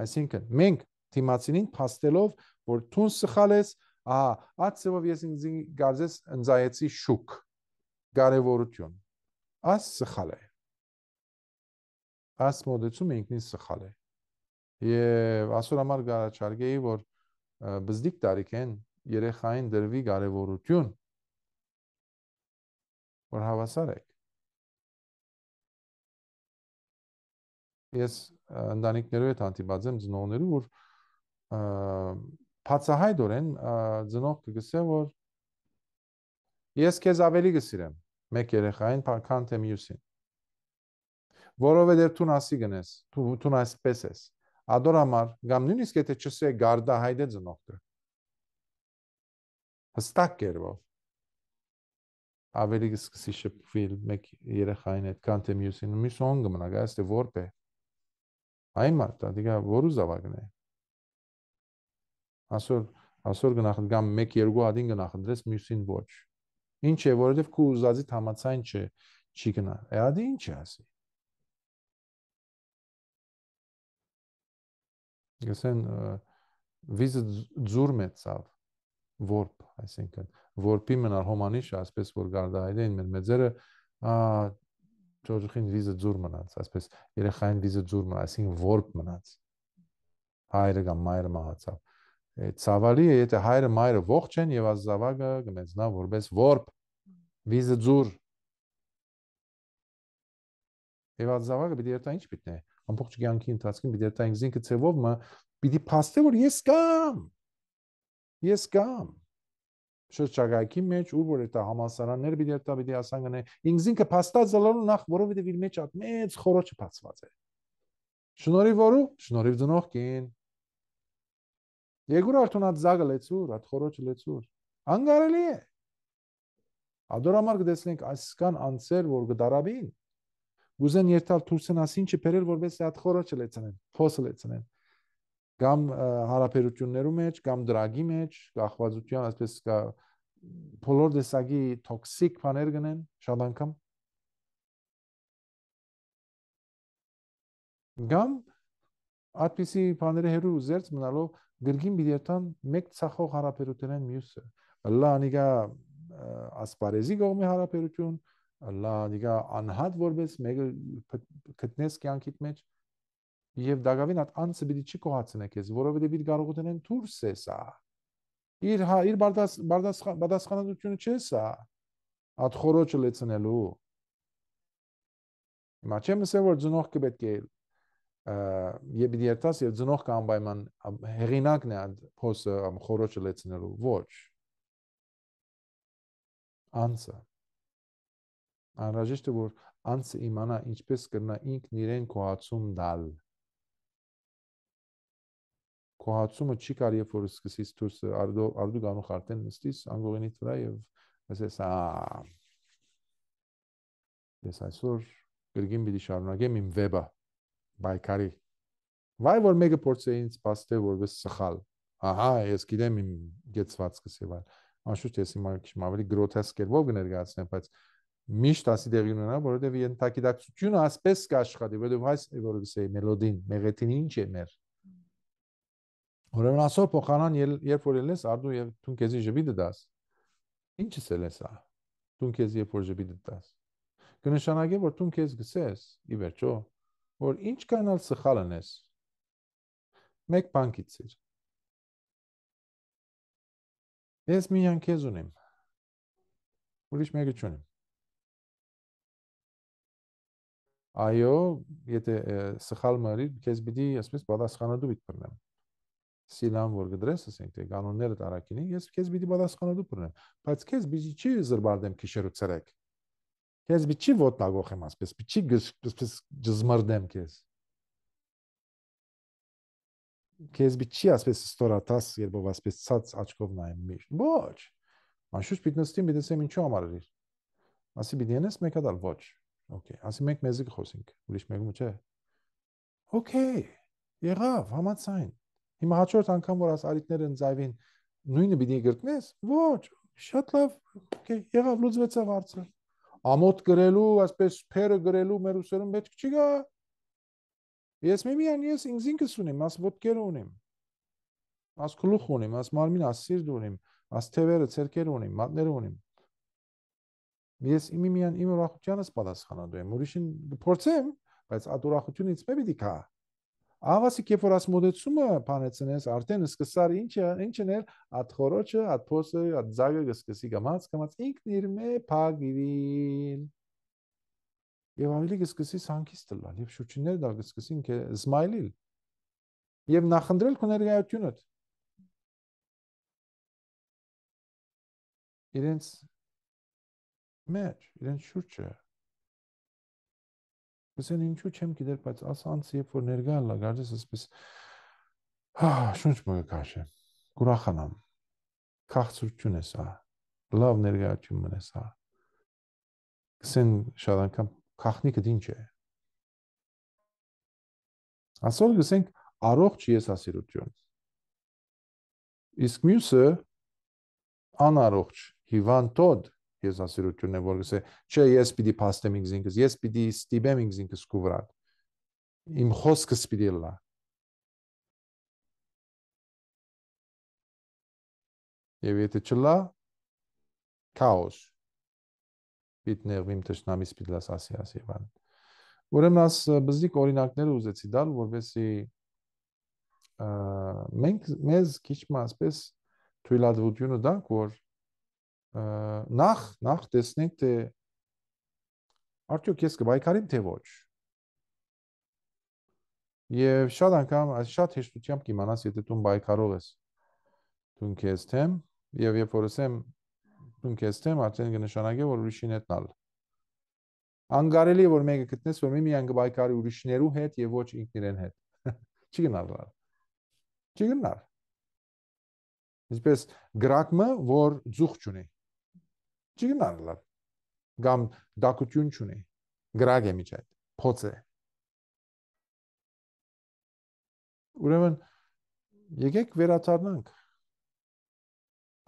Այսինքն, մենք թիմացինին փաստելով, որ ցուն սխալ ես, ահա, ածեւով ես ինձ գարձես ընձայեցի շուկ։ Կարևորություն։ Աս սխալ է։ Աս մոդեցում ինքնին սխալ է։ Եվ ասոր համար գարաչարգեի, որ բզդիկ տարիքեն երեխային դրվի կարևորություն որ հավասար եք։ Ես ընտանիքներով հետ հանդիպած եմ ծնողներով, որ բացահայտորեն ծնող կգսե, որ ես քեզ ավելի կսիրեմ մեկ երեխային, քան թե մյուսին։ Որովհետև դու ասի գնես, դու դու այսպես ես։ Ադոր համար կամ նույնիսկ եթե չսե գարդա հայդե ծնողը հստակ կերպով ավելի սկսի շփվել մեկ երեխային հետ, քան թե մյուսին, մյուս ոնգ մնա, գայս թե որբ է։ Այ մարտա, դիգա որու զավակն է։ Ասոր, ասոր գնահատ գամ 1-2 հատին գնահատես մյուսին ոչ։ Ինչ է, որովհետև քու ուզածի համացայն չէ, չի գնա։ Է ադի ինչ է ասի։ Գասեն վիզը ձուրմեցավ որբ, այսինքն որբի մնար հոմանիշը, ասպես որ գարդահայլեն մեր մեծերը ճոճխին վիզը ձուր մնաց, ասպես երեխային վիզը ձուր մնաց, այսինքն որբ մնաց։ Հայրը կամ մայրը մահացավ։ Ցավալի է, եթե հայրը մայրը ողջ են եւ ազավագը գմեծնա որպես որբ վիզը ձուր։ Եվ ազավագը պիտի երթա ինչ պիտնե։ Ամբողջ կյանքի ընթացքում պիտի երթա ինքն ինքը ցևով մը պիտի փաստե որ ես կամ Ես կամ շրջակայքի մեջ ուր որ դա համասարաններ բիդի դա բիդի ասանգնե ինքզինքը փաստած զալալու նախ որովհետև իր մեջ այդ մեծ խորոչը բացված է շնորհիվ որու շնորհիվ ծնողքին երկու արդյունած զագը լեցուր այդ խորոչը լեցուր անգարելի է ադորամար գտեսնենք այսքան անցեր որ գդարաբին գուզեն երթալ թուրսենասին չփերել որովհետև այդ խորոչը լեցնեն փոսը լեցնեն կամ հարաբերություններու մեջ կամ դրագի մեջ կախվածության այսպես կա բոլոր դեսագի տոքսիկ բաներ գնեն շատ անգամ կամ այդպիսի բաները հերու զերծ մնալով գրգին միդերտան մեկ ցախող հարաբերությունն մյուսը լանիգա ասպարեզի գողմի հարաբերություն լանիգա անհատ որպես մեկը գտնես կյանքիդ մեջ Եվ դակավին այդ անցը պիտի չի կողացնե քեզ, որովհետև իր կարողությունն դուրս է սա։ Իր հա իր բարդաս բարդաս բարդասխանությունը չէ սա։ Այդ խորոճը լեցնելու։ Հիմա չեմ ասել որ ծնող կպետք է եւ դիերտաս եւ ծնող կանպայման հեղինակն է այդ փոսը խորոճը լեցնելու։ Ոչ։ Անցը անհրաժեշտ է որ անցը իմանա ինչպես կրնա ինքն իրեն կողացում դալ քո հացումը չի կարի երբ որ սկսես դուրս արդու արդու գանուխ արդեն նստես անգողինի վրա եւ ասես ա ես այսօր գրգին մի շարունակեմ իմ վեբը բայկարի վայ որ մեկը փորձեին սпасտե որպես սխալ ահա ես գիտեմ իմ գեցվածքս եւ այլ անշուշտ ես հիմա քիչ ավելի գրոթեսկ երբով կներկայացնեմ բայց միշտ ասի դեղի ունենա, որովհետև ենթակիդակցությունը ասպես կաշխատի, որովհետև այս որովհետև մելոդին, մեղեթին ինչ է մեր Ուրեմն ասո փոխանան երբ որ ելես արդու եւ դու քեզի ժպիտը դաս։ Ինչ ես ելես ա։ Դու քեզ երբ որ ժպիտը դաս։ Կնշանակի որ դու քեզ գսես ի վերջո որ ինչ կանալ սխալն ես։ Մեկ բան գիծիր։ Ես միայն քեզ ունեմ։ Ուրիշ մեկը չունեմ։ Այո, եթե սխալ մարի, քեզ պիտի ասես պատասխանատու դիտ բռնեմ սիլան որ գդրես, ասենք թե կանոնները տարակին են, ես քեզ պիտի պատասխանատու բռնեմ, բայց քեզ պիտի չի զրբարդեմ քիշերու ցրեք։ Քեզ պիտի ոտնագող եմ ասպես, պիտի գսպես ջզմրդեմ քեզ։ Քեզ պիտի ասպես ստորատաս, երբ ով ասպես ցած աչքով նայեմ միշտ։ Ոչ։ Անշուշտ պիտնստին պիտի ասեմ ինչու համար էր։ Ասի պիտի ենես մեկը դալ ոչ։ Okay, ասի մենք մեզի կխոսենք, ուրիշ մեկը չէ։ Okay, եղավ, համացայն Հիմա հաջորդ անգամ որ աս արիտները ընձայվին նույնը պիտի գրտնես, ոչ, շատ լավ եղավ լուծվեցավ արծը։ Ամոթ գրելու, այսպես փերը գրելու մեր ուսերում պետք չի գա։ Ես մի միան ես ինձ ինքս ունեմ, աս ոդկեր ունեմ։ Աս գլուխ ունեմ, աս մարմին, աս սիրտ ունեմ, աս թևերը, ցերկերը ունեմ, մատները ունեմ։ Ես իմի միան իմ ուրախությանս պատասխանատու եմ, ուրիշին փորձեմ, բայց այդ ուրախությունը ինձ պետք է Ավասիկ երբ որ ասմոդեցումը բանեցնես, արդեն սկսար ինչը, ինչն էլ at խորոճը, at փոսը, at զագը գսկսի գամած, գամած ինքն իր մե փագիրին։ Եվ ավելի գսկսի սանկից տլալ, եւ շուրջիներ դա գսկսի ինքը զմայլիլ։ Եվ նախնդրել քո ներգայությունդ։ Իրենց մեջ, իրենց շուրջը Այսինքն ինչու չեմ գիտեր, բայց ասանց երբ որ ներկա ելա, գարդես ասպես հա շունչ մը կաշե։ Կուրախանամ։ Քաղցրություն է սա։ Լավ ներկայացում մնա սա։ Կսեն շատ անգամ քաղնիկը դինչ է։ Ասոր գսենք առողջ եսասիրություն։ Իսկ մյուսը անառողջ հիվանդոտ եզասիրությունն է, որ գսե, չէ, ես պիտի փաստեմ ինձ ինքս, ես պիտի ստիպեմ ինձ ինքս կուվրան։ Իմ խոսքս պիտի լա։ Եվ եթե չլա, քաոս։ Պիտներ իմ տշնամիս պիտի լաս ասի ասի բան։ Ուրեմն աս բզիկ օրինակներ ուզեցի դալ, որովհետեւ մենք մեզ քիչ մասպես թույլատվությունը դա, որ նախ նախ տեսնենք թե արդյոք ես կվայքարեմ թե ոչ եւ շատ անգամ այս շատ հեշտությամբ կիմանաս եթե դու բայկարող ես դու քեզ թեմ եւ երբ որ ասեմ դու քեզ թեմ արդեն կնշանակի որ ուրիշին հետ նալ անգարելի որ մեկը գտնես որ մի միան կվայքարի ուրիշներու հետ եւ ոչ ինքն իրեն հետ չի գնալու չի գնալ Ինչպես գրակմը, որ ձուխ ունի չի գնալ լավ կամ դակություն չունի գրագ է միջայտ փոց է ուրեմն եկեք վերացառնանք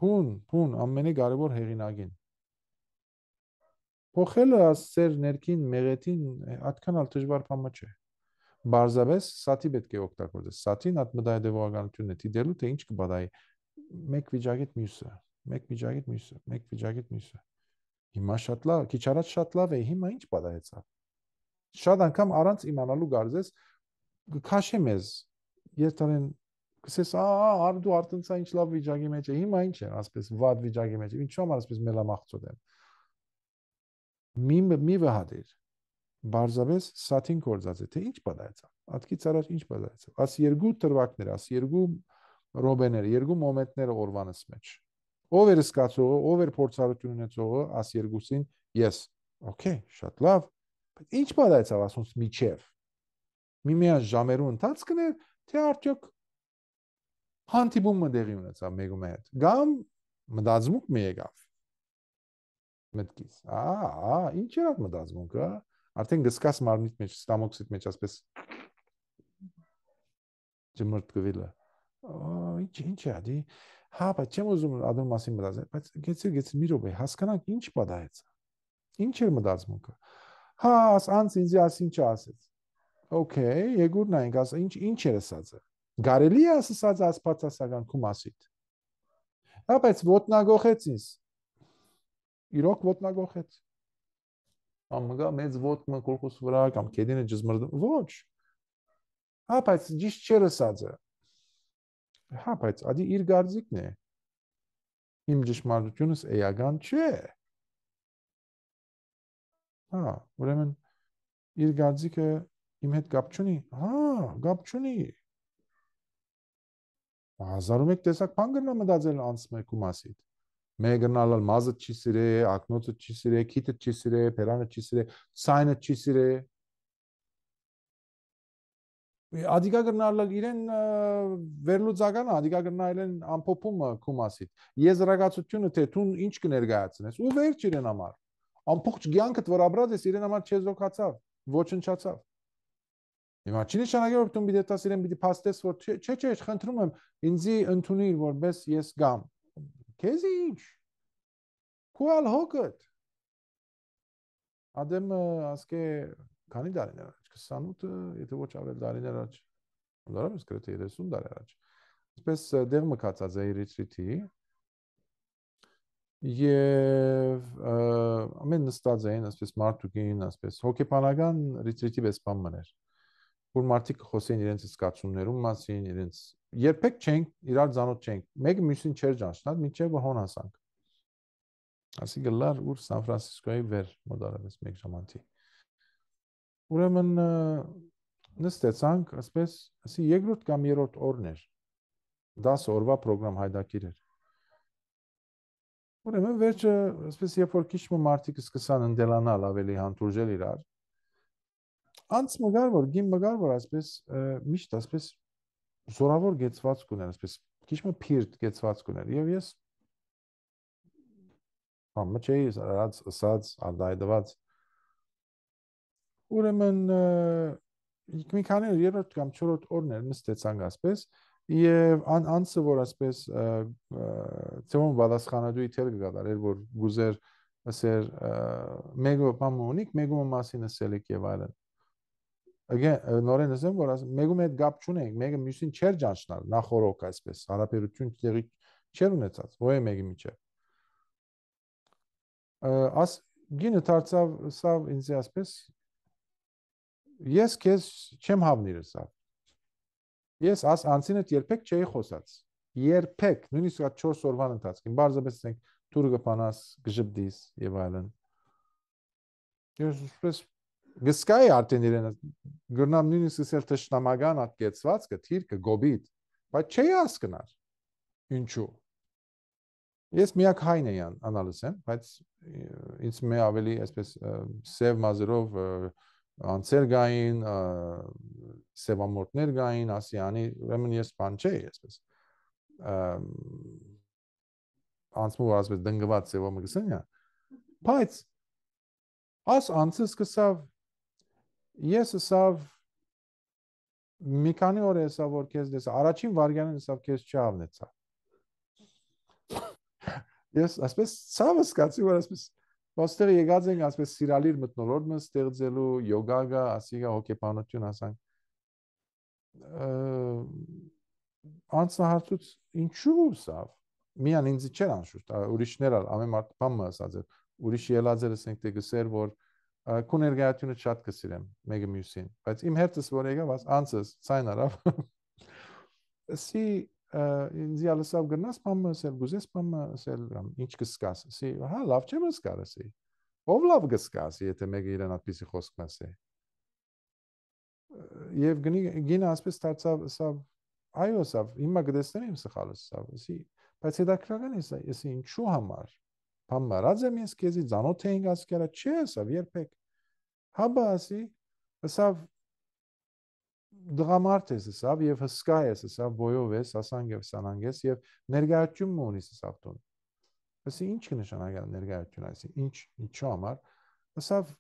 փուն փուն ամենի կարևոր հեղինակին փոխելը սեր ներքին մեղեթին այդքանալ դժվար բանը չէ բարձաբես սաթի պետք է օգտագործես սաթին այդ մտահոգականությունն է դիտելու թե ինչ կբադայի մեկ վիճակից մյուսը մեկ վիճակից մյուսը, մեկ վիճակից մյուսը։ Հիմա շատ լավ, քիչ առաջ շատ լավ էի, հիմա ինչ պատահեցա։ Շատ անգամ առանց իմանալու գարձես քաշի մեզ։ Ես դարեն կսես, «Ա, արդու արդենցա ինչ լավ վիճակի մեջ է, հիմա ինչ է, ասպես վատ վիճակի մեջ է։ Ինչու՞ համար ասպես մելամաղծոտ եմ»։ Մի մի վհադիր։ Բարձաբես սաթին կորցած է, թե ինչ պատահեցա։ Ատկից առաջ ինչ պատահեցա։ Աս երկու դրվակներ, աս երկու ռոբեներ, երկու մոմենտներ օրվանս մեջ ով էր սկացողը, ով էր փորձառություն ունեցողը, աս երկուսին ես։ Okay, շատ լավ։ Բայց ինչ բադայցավ ասոնց միջև։ Միմիած ժամերու ընթացքն էր, թե արդյոք հանդիպումը դեղի ունեցավ մեկում հետ։ Կամ մտածմուկ մի եկավ։ Մտքից։ Ահա, ինչ էր մտածմունքը։ Արդեն գսկաս մարմնից մեջ, ստամոքսից մեջ ասպես ջմրտ գվիլը։ Ահա, ինչ ինչ է, դի Հա, բայց չեմ ուզում ադու մասին մտածել, բայց գեցի գեցի մի րոպե հասկանանք ինչ պատահեց։ Ինչ էր մտածմունքը։ Հա, անց ինձ ասին չի ասեց։ Okay, եգուրն այն գաս ինչ ինչ էր ասածը։ Գարելի է ասած ասպացասականքում ասիդ։ Հա, բայց ոտնագողեց ինձ։ Իրոք ոտնագողեց։ Ամգա մեծ ոտնը կորկուս վրա կամ կեդինը ջզմրդ։ Ոչ։ Հա, բայց ճիշտ չէր ասածը։ Հա, բայց ադի իր գործիկն է։ Իմ ճշմարտությունս էական չէ։ Հա, ուրեմն իր գործիկը իմ հետ կապ չունի։ Հա, կապ չունի։ Հազարում եք տեսակ բան գնա մտածել անցմեկու մասին։ Մեկը գնալը մազը չի սիրե, ակնոցը չի սիրե, քիթը չի սիրե, բերանը չի սիրե, սայնը չի սիրե, Ադիգա գրնալը իրեն վերլուծական ադիգա գրնալեն ամփոփումը կումասիտ։ Եզրակացությունը թե դու ինչ կներկայացնես ու վերջ իրեն համար։ Ամբողջ ցանկդ վրաբրած ես իրեն համար չեզոքացավ, ոչնչացավ։ Հիմա չի նշանակի որ դու պիտի դաս իրեն պիտի փաստես որ չէ չէ խնդրում եմ ինձի ընդունիր որպես ես գամ։ Քեզ ինչ։ Քուալ հոգդ։ Ադեմ ասկե քանի դարիներ 28-ը, եթե ոչ ավելի դարիներ առաջ, դարավս գրեթե 30 դար առաջ։ Այսպես դեղ մկացած է retreat-ի եւ ամեն նստած էին, ասես մարդուկին, ասես հոգեբանական retreat-ի վեսպանն էր, որ մարդիկ խոսեին իրենց զգացումներում մասին, իրենց երբեք չենք իրար ճանոթ չենք։ Մեկը մյուսին չէր ճանաչնա, մինչեւ հոն հասանք։ Ասի գլար ուր Սան Ֆրանցիսկոյի վեր մոտարավես մեկ ժամանցի։ Ուրեմն նստեցանք, ասես, ասի երկրորդ կամ երրորդ օրն էր։ 10 օրվա program հայդակիր էր։ Ուրեմն վերջը, ասես, երբ որ քիչ մը մարտիկը սկսան ընդելանալ ավելի հանդուրժել իրար, անց մգար որ գին մգար որ ասպես միշտ ասպես զորավոր գեցված կուներ ասպես քիչ մը փիրտ գեցված կուներ եւ ես բան հա, մը չէի ասած ասած արդայդված Ուրեմն մի քանի երրորդ կամ չորրորդ օրն էր նստեցանք ասպես եւ ան անսը որ ասպես ծոմ բալասխանադույի թեր գդարել որ գուզեր ասեր մեգո պամոնիկ մեգո մասին ասել եք եւ այլն again նորեն ասեմ որ մեգում այդ գապ չունենք մեկը մյուսին չեր ճանչնալ նախորոք այսպես հարաբերություն տեղի չեր ունեցած ոե մեկի միջեւ աս գինը դարձավ սա ինձ ասպես ես քեզ չեմ հավնիրը սա։ Ես աս անցինդ երբեք չէի խոսած։ Երբեք, նույնիսկ այդ 4 օրվան ընթացքում բարձրապես ասենք դուրը գնաս, գժբդիս եւ այլն։ Ես պես գսկայ արդեն իրեն գրնամ նույնիսկ ասել թշնամական ատկեցված կթիրքը գոբիտ, բայց չի հասկնար։ Ինչու։ Ես միակ հայն էի անալիզ եմ, բայց ինձ մե ավելի այսպես սև մազերով և, անցեր գային, սևամորտներ գային, ասիանի, ուրեմն ես բան չէի, այսպես։ Անցմով ասպես դնգված սևամը գսնյա։ Բայց աս անցը սկսավ ես ասավ մի քանի օր էսա որ քեզ դես առաջին վարգյանն էսա քեզ չավնեցա։ Ես ասպես ցավս կացի որ ասպես Ոստեղ եկած ենք ասպես սիրալիր մտնոլորտը ստեղծելու, յոգագա, ասիկա հոգեբանություն ասանք։ Անցահարցուց ինչու՞ սավ։ Միան ինձ չեր անշուշտ, ուրիշներ ալ ամեն մարդ բան մը ասած էր։ Ուրիշ ելածերս ենք դե գսեր որ քո ներգայությունը շատ կսիրեմ մեկը մյուսին, բայց իմ հերթս որ եկավ, անցս ցայն արավ։ Սի ինձ ալսավ գնաս պամը սել գուզես պամը սել ինչ կսկաս սի հա լավ չեմ սկարսի ով լավ կսկաս եթե մեկը իրեն այդպեսի խոսք մասե եւ գնի գինը ասպես դարձավ սա այո սա հիմա գտեսնեմ սխալս սա սի բայց հետաքրական է սա ես ինչու համար համարած եմ ես քեզի ծանոթ էինք ասկերա չէ սա երբեք հա բասի սա դղամարտ ես հեսավ եւ հսկա ես հեսավ բոյով ես ասանգ եւ սանանգես եւ ներգայացում ունի հեսավ տուն ասի ինչ կնշանակա ներգայացում այսի ինչ ինչու համար հեսավ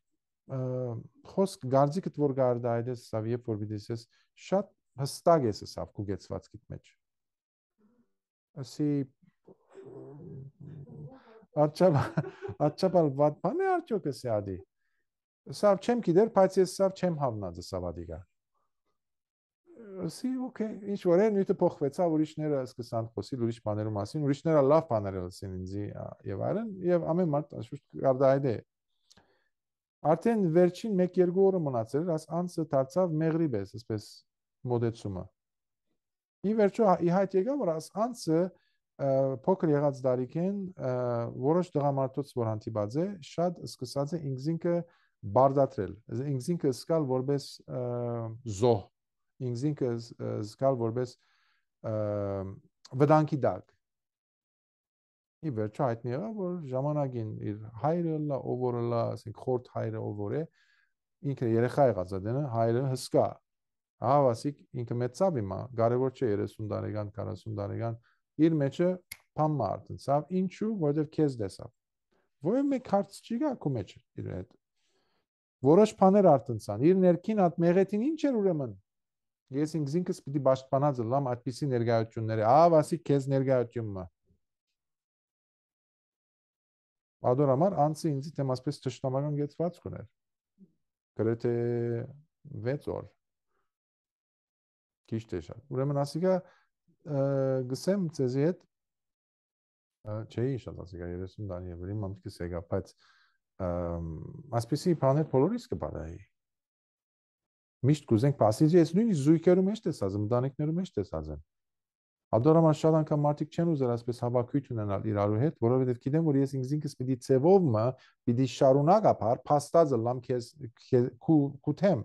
խոսք գարձիկը որ գարդա այդ ես հեսավ երբ որ դես ես շատ հստակ ես հեսավ կուգեցվածքիդ մեջ ասի Արչապ արչապալ վատ բան է արդյոք էս ադի։ Սա չեմ գիտեր, բայց ես սա չեմ հավնած սա վադիգա ասի, օքեյ, ինչ որ է, նույնը փոխվեցավ, ուրիշները սկսան խոսել ուրիշ բաներու մասին, ուրիշները լավ բաներ ասին ինձի եւ այլն, եւ ամեն մարդ շուտ արդայդե։ Արդեն վերջին 1-2 օրը մնացել, աս անցը դարձավ մեղրիբ էս, այսպես մոդեցումը։ Ի վերջո իհայտ եկավ, որ աս անցը փոքր եղած դարիքեն որոշ դրամատոց որ հանդիպած է, շատ սկսած է ինքզինքը բարդատրել։ Ինքզինքը սկալ որպես զոհ ինձ ինքը զգալ որպես վտանգի դակ ի վերջո հայտնի եղա որ ժամանակին իր հայրը լա ովորը լա ասենք խորտ հայրը ովոր է ինքը երեխա եղած է դենը հայրը հսկա հա ասիկ ինքը մեծավ իմա կարևոր չէ 30 տարեկան 40 տարեկան իր մեջը փամա արտընցավ ինչու որովհետև քեզ դեսավ ո՞վ մեկ հարց չի գա քո մեջ իր հետ որոշ բաներ արտընցան իր ներքին այդ մեղեթին ինչ էր ուրեմն ես ինքս պիտի պաշտպանած լամ այդպիսի ներկայությունները ավ ասի քեզ ներկայությունը ադոր համար անցի ինձ թեմ ասպես ճշտամական գեցվածք ուներ գրեթե 6 օր քիչ թե շատ ուրեմն ասիկա գսեմ ցեզի հետ չէի շատ ասիկա 30 տարի ավելի մամիկս եկա բայց ասպեսի բաներ բոլորիս կբարայի միշտ կուզենք passive, ես նույնիսկ զույգերում էլ տեսած եմ, ընտանիքներում էլ տեսած եմ։ Ադորաման շատ անգամ մարդիկ չեն ուզել այսպես հավաքույթ ունենալ իրարու հետ, որովհետև գիտեմ, որ ես ինձ ինքս պիտի ծևովը, պիտի շարունակապար փաստածը լամ քեզ քու քութեմ։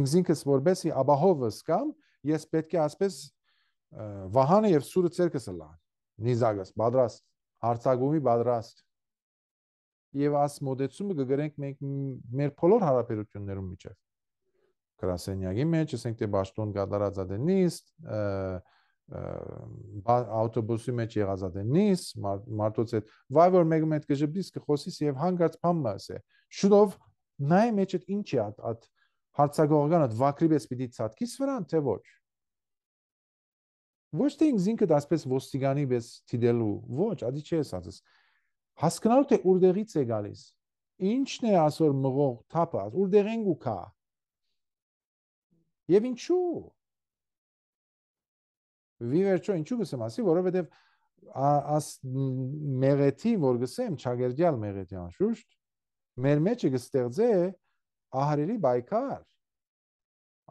Ինձ ինքս որբեսի աբահովս կամ ես պետք է այսպես վահանը եւ սուրը ցերկս լան։ Նիզագս բադրաստ, արցագումի բադրաստ։ Եվ աս մոդեցումը կգրենք մենք մեր բոլոր հարաբերություններում միջև գրասենյակի մեջ, ասենք թե Բաշտոն գդարածա դենիս, ավտոբուսի մեջ եղած դենիս, մարդոց այդ վայ որ մեկ մետ կժբիս կխոսիս եւ հանգած փամմաս է։ Շուտով նայ մեջ այդ ինչ է այդ այդ հարցակողական այդ վակրիբես պիտի ցածկիս վրան թե ոչ։ Ոչ թե ինքը դասպես ոստիգանի պես դիդելու, ոչ, ադի չէ ասած։ Հասկանալու թե ուրդեղից է գալիս։ Ինչն է այսօր մղող թափը, ուրդեղ են ու կա։ Եվ ինչու։ Ի վերջո ինչու գսեմ ասի, որովհետև աս մեղեթի, որ գսեմ, ճագերդյալ մեղեթի անշուշտ, մեր մեջը կստեղծե ահարելի բայկար։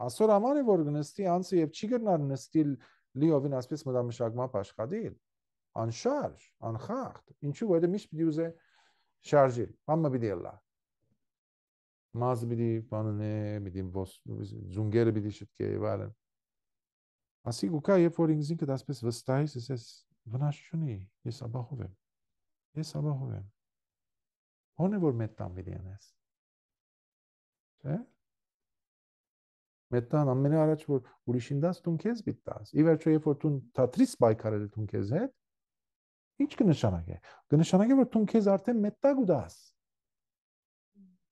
Այսօր ամանը որ գնստի անցի եւ չի գնար նստիլ լիովին ասպես մտամշակմամբ աշխատել անշարժ, անխախտ։ Ինչու՞ որ դա միշտ պիտի ուզե շարժի, համը պիտի լա մազը պիտի բաննե, պիտի ոս զունգերը պիտի շտկե եւ այլն։ Ասի գուկա երբ որ ինձ ինքդ ասպես վստահիս, ասես վնաս չունի, ես ապահով եմ։ Ես ապահով եմ։ Ոնե որ մետան պիտի անես։ Չէ՞։ Մետան ամենաառաջ որ ուրիշին դաս տուն քեզ պիտի տաս։ Ի վերջո երբ որ տուն թատրիս պայքարել տուն քեզ հետ, ի՞նչ կնշանակե։ Կնշանակե որ տուն քեզ արդեն մետա գուդաս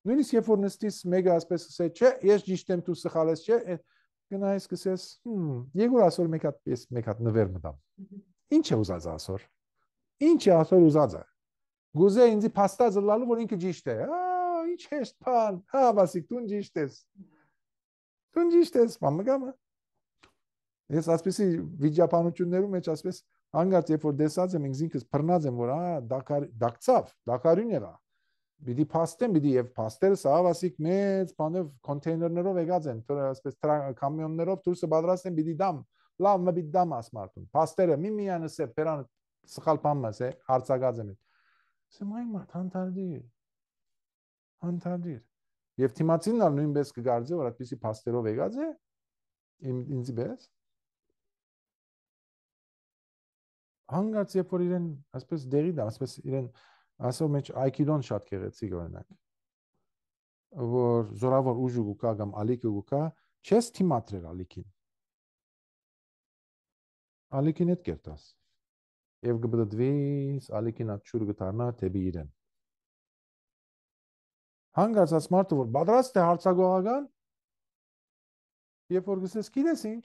նույնիսկ երբ որ նստես մեګه ասպես ասե, չէ, ես ճիշտ եմ դու սխալես, չէ, գնայս կսես, հմ, երկու ասոր մեկ հատ պես մեկ հատ նվեր մտամ։ Ինչ է ուզած ասոր։ Ինչ է ասոր ուզածը։ Գուզե ինձի փաստա զլալու որ ինքը ճիշտ է։ Ա, ինչ ես բան, հա, բասիկ դու ճիշտ ես։ Դու ճիշտ ես, մամգամը։ Ես ասպեսի վիճապանություններում մեջ ասպես հանգած երբ որ դեսած եմ ինձ ինքս բռնած եմ որ ա դակար դակցավ, դակարին էր ա։ Բիդի փաստեն, բիդի եւ փաստերը սահավասիկ մեծ բանով կոնտեյներներով եկած են, թող այսպես կամիոններով դուրսը պատրաստ են բիդի դամ։ Լավ, մը բիդի դամ ասմարտուն։ Փաստերը մի միանս է բերան սխալ բան մաս է հարցակած են։ Սա մայ մարդ հանդարդիր։ Հանդարդիր։ Եվ թիմացինն ալ նույնպես կգարձի, որ այդպիսի փաստերով եկած է ինձի պես հանգած երբ որ իրեն այսպես դերի դա, այսպես իրեն ասո մեջ այկիդոն շատ գեղեցիկ օրինակ որ զորավոր ուժը գուկա կամ ալիքը գուկա չես թիմատրել ալիքին ալիքին հետ կերտաս եւ գբդդվիս ալիքին աչուր գտարնա տեբի իրեն հանգարցած մարդը որ պատրաստ է հարցակողական երբ որ գսես գիտես ինչ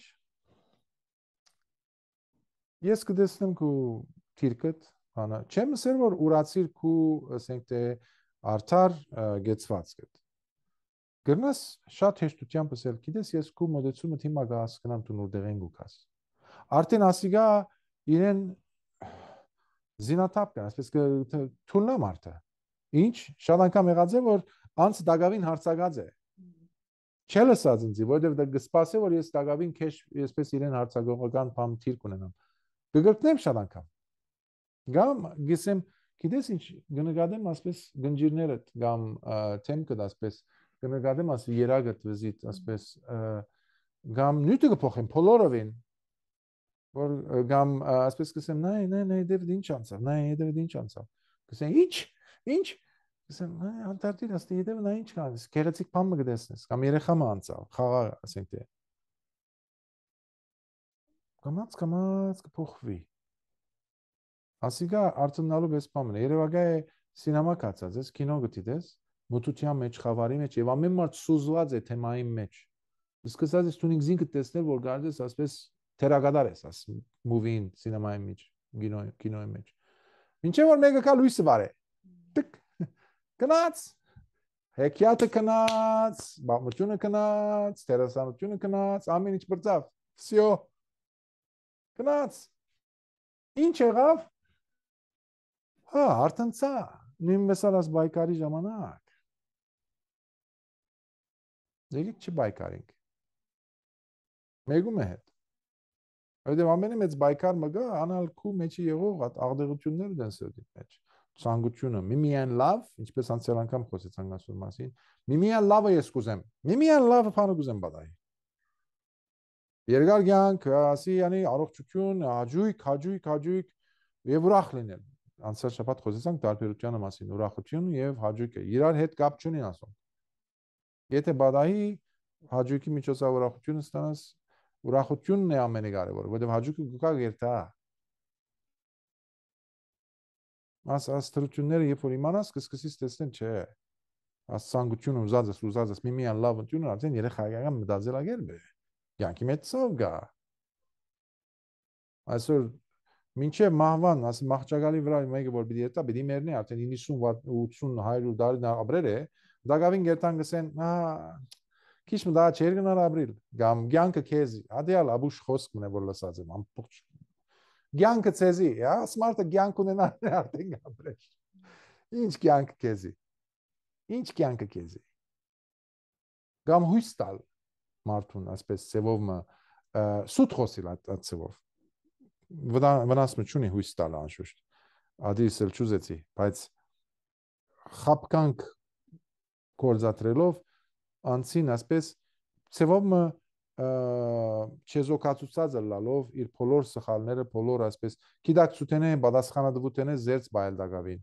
ես կդեսնեմ քո թիրքդ բանը չեմ ասել որ ուրացիր քու ասենք թե արդար գեցվածքը գրնաս շատ հեշտությամբ ասել գիտես ես քու մոդեցումը թիմա գաս կնամ դու նորդեղ են գուկաս արդեն ասիգա իրեն զինաթափ կա ասես թուննա մարդը ինչ շատ անգամ եղած է որ անց դագավին հարցակած է չէ լսած ինձ որովհետև դա գսպասե որ ես դագավին քեշ այսպես իրեն հարցակողական բամ թիրք ունենամ կգրկնեմ շատ անգամ Գամ գիսեմ գիտես ինչ գնկադեմ ասպես գնջիրները կամ թեմքը դասպես գնկադեմ աս երագը դվզիտ ասպես կամ նյութը կփոխեմ փոլորովին որ կամ ասպես գսեմ նայ նայ նայ դեվ ինչ անցա նայ դեվ ինչ անցա գսեմ ի՞նչ ի՞նչ գսեմ նայ անտարտիդ ասի դեվ նայ ինչ կանես գերեցիկ բան մը գտեսնես կամ երեխամը անցա խաղա ասենք թե կամած կամած կփոխվի Ասիկա արցնալու բես բանը Երևակայ է սինեմա կացած, ես կինո գտիտես, մտության մեջ, խավարի մեջ եւ ամեն մարդ սուզված է թեմայի մեջ։ Սկսած ես ցունիկ զինքը տեսնել, որ գարդես ասպես թերագադար ես, աս մուվին սինեմայի մեջ, կինոյի կինոյի մեջ։ Մինչեւ որ մեկը կա լույսը վարե։ Տկ կնաց հեքիաթը կնաց, բամությունը կնաց, տերասանությունը կնաց, ամեն ինչ բրծավ։ Всё։ Կնաց։ Ինչ եղավ։ Հա, արտնցա, նույն մեսարած բայկարի ժամանակ։ Եկեք չի բայկարենք։ Մեգում է հետ։ Այդեմ ամենը մեծ բայկար մգա անալքու մեջի եղող աղդեղությունները դենս է դիտ մեջ։ Ցանկությունը միմիան լավ, ինչպես անցյալ անգամ խոսեցանք ասում մասին, միմիան լավը ես կուզեմ։ Միմիան լավը փանը կուզեմ բադայ։ Երկար կյանք, ասի, անի առողջություն, հաջույք, հաջույք, հաջույք եւ ուրախ լինել անցյալ շաբաթ խոսեցանք տարբերությանը մասին, ուրախությունը եւ հաջույքը։ Իրար հետ կապ չունի ասում։ Եթե բադահի հաջույքի միջոցով ուրախությունը ստանաս, ուրախությունն է ամենը կարևորը, որովհետեւ հաջույքը գուկա գերտա։ Մաս աստղությունները երբ որ իմանաս, կսկսես տեսնել, չէ։ Աստսանգությունը ուզած ես, ուզած ես, մի միան լավ ընդունը, արդեն երեխայական մտածելակերպ է։ Յանքի մեջ ցավ գա։ Այսօր մինչև մահվան, ասի մահճակալի վրա մեկը որ պիտի երթա, պիտի մեռնի արդեն 90 80 100 տարի նա ապրել է, դակավին գերտան գսեն, ահա քիչ մտա չեր գնար ապրիլ, կամ ցանկը քեզի, հադիալ աբուշ խոսք մնա որ լսած եմ ամբողջ ցանկը քեզի, հա, սմարտը ցանկ ունենալն է արդեն ապրել։ Ինչ ցանկ քեզի։ Ինչ ցանկը քեզի։ Կամ հույս տալ մարդուն, այսպես ծևով մը սուտ խոսիլ այդ ծևով վնասմունք ունի հույս տալը անշուշտ ադիս էլ ճուզեցի բայց խապկանք կորզատրելով անցին ասպես ծևով չեզոքացուցածը լալով իր բոլոր սխալները բոլոր ասպես գիտակցութենե պատասխանատվութենե զերծ բայել դակավին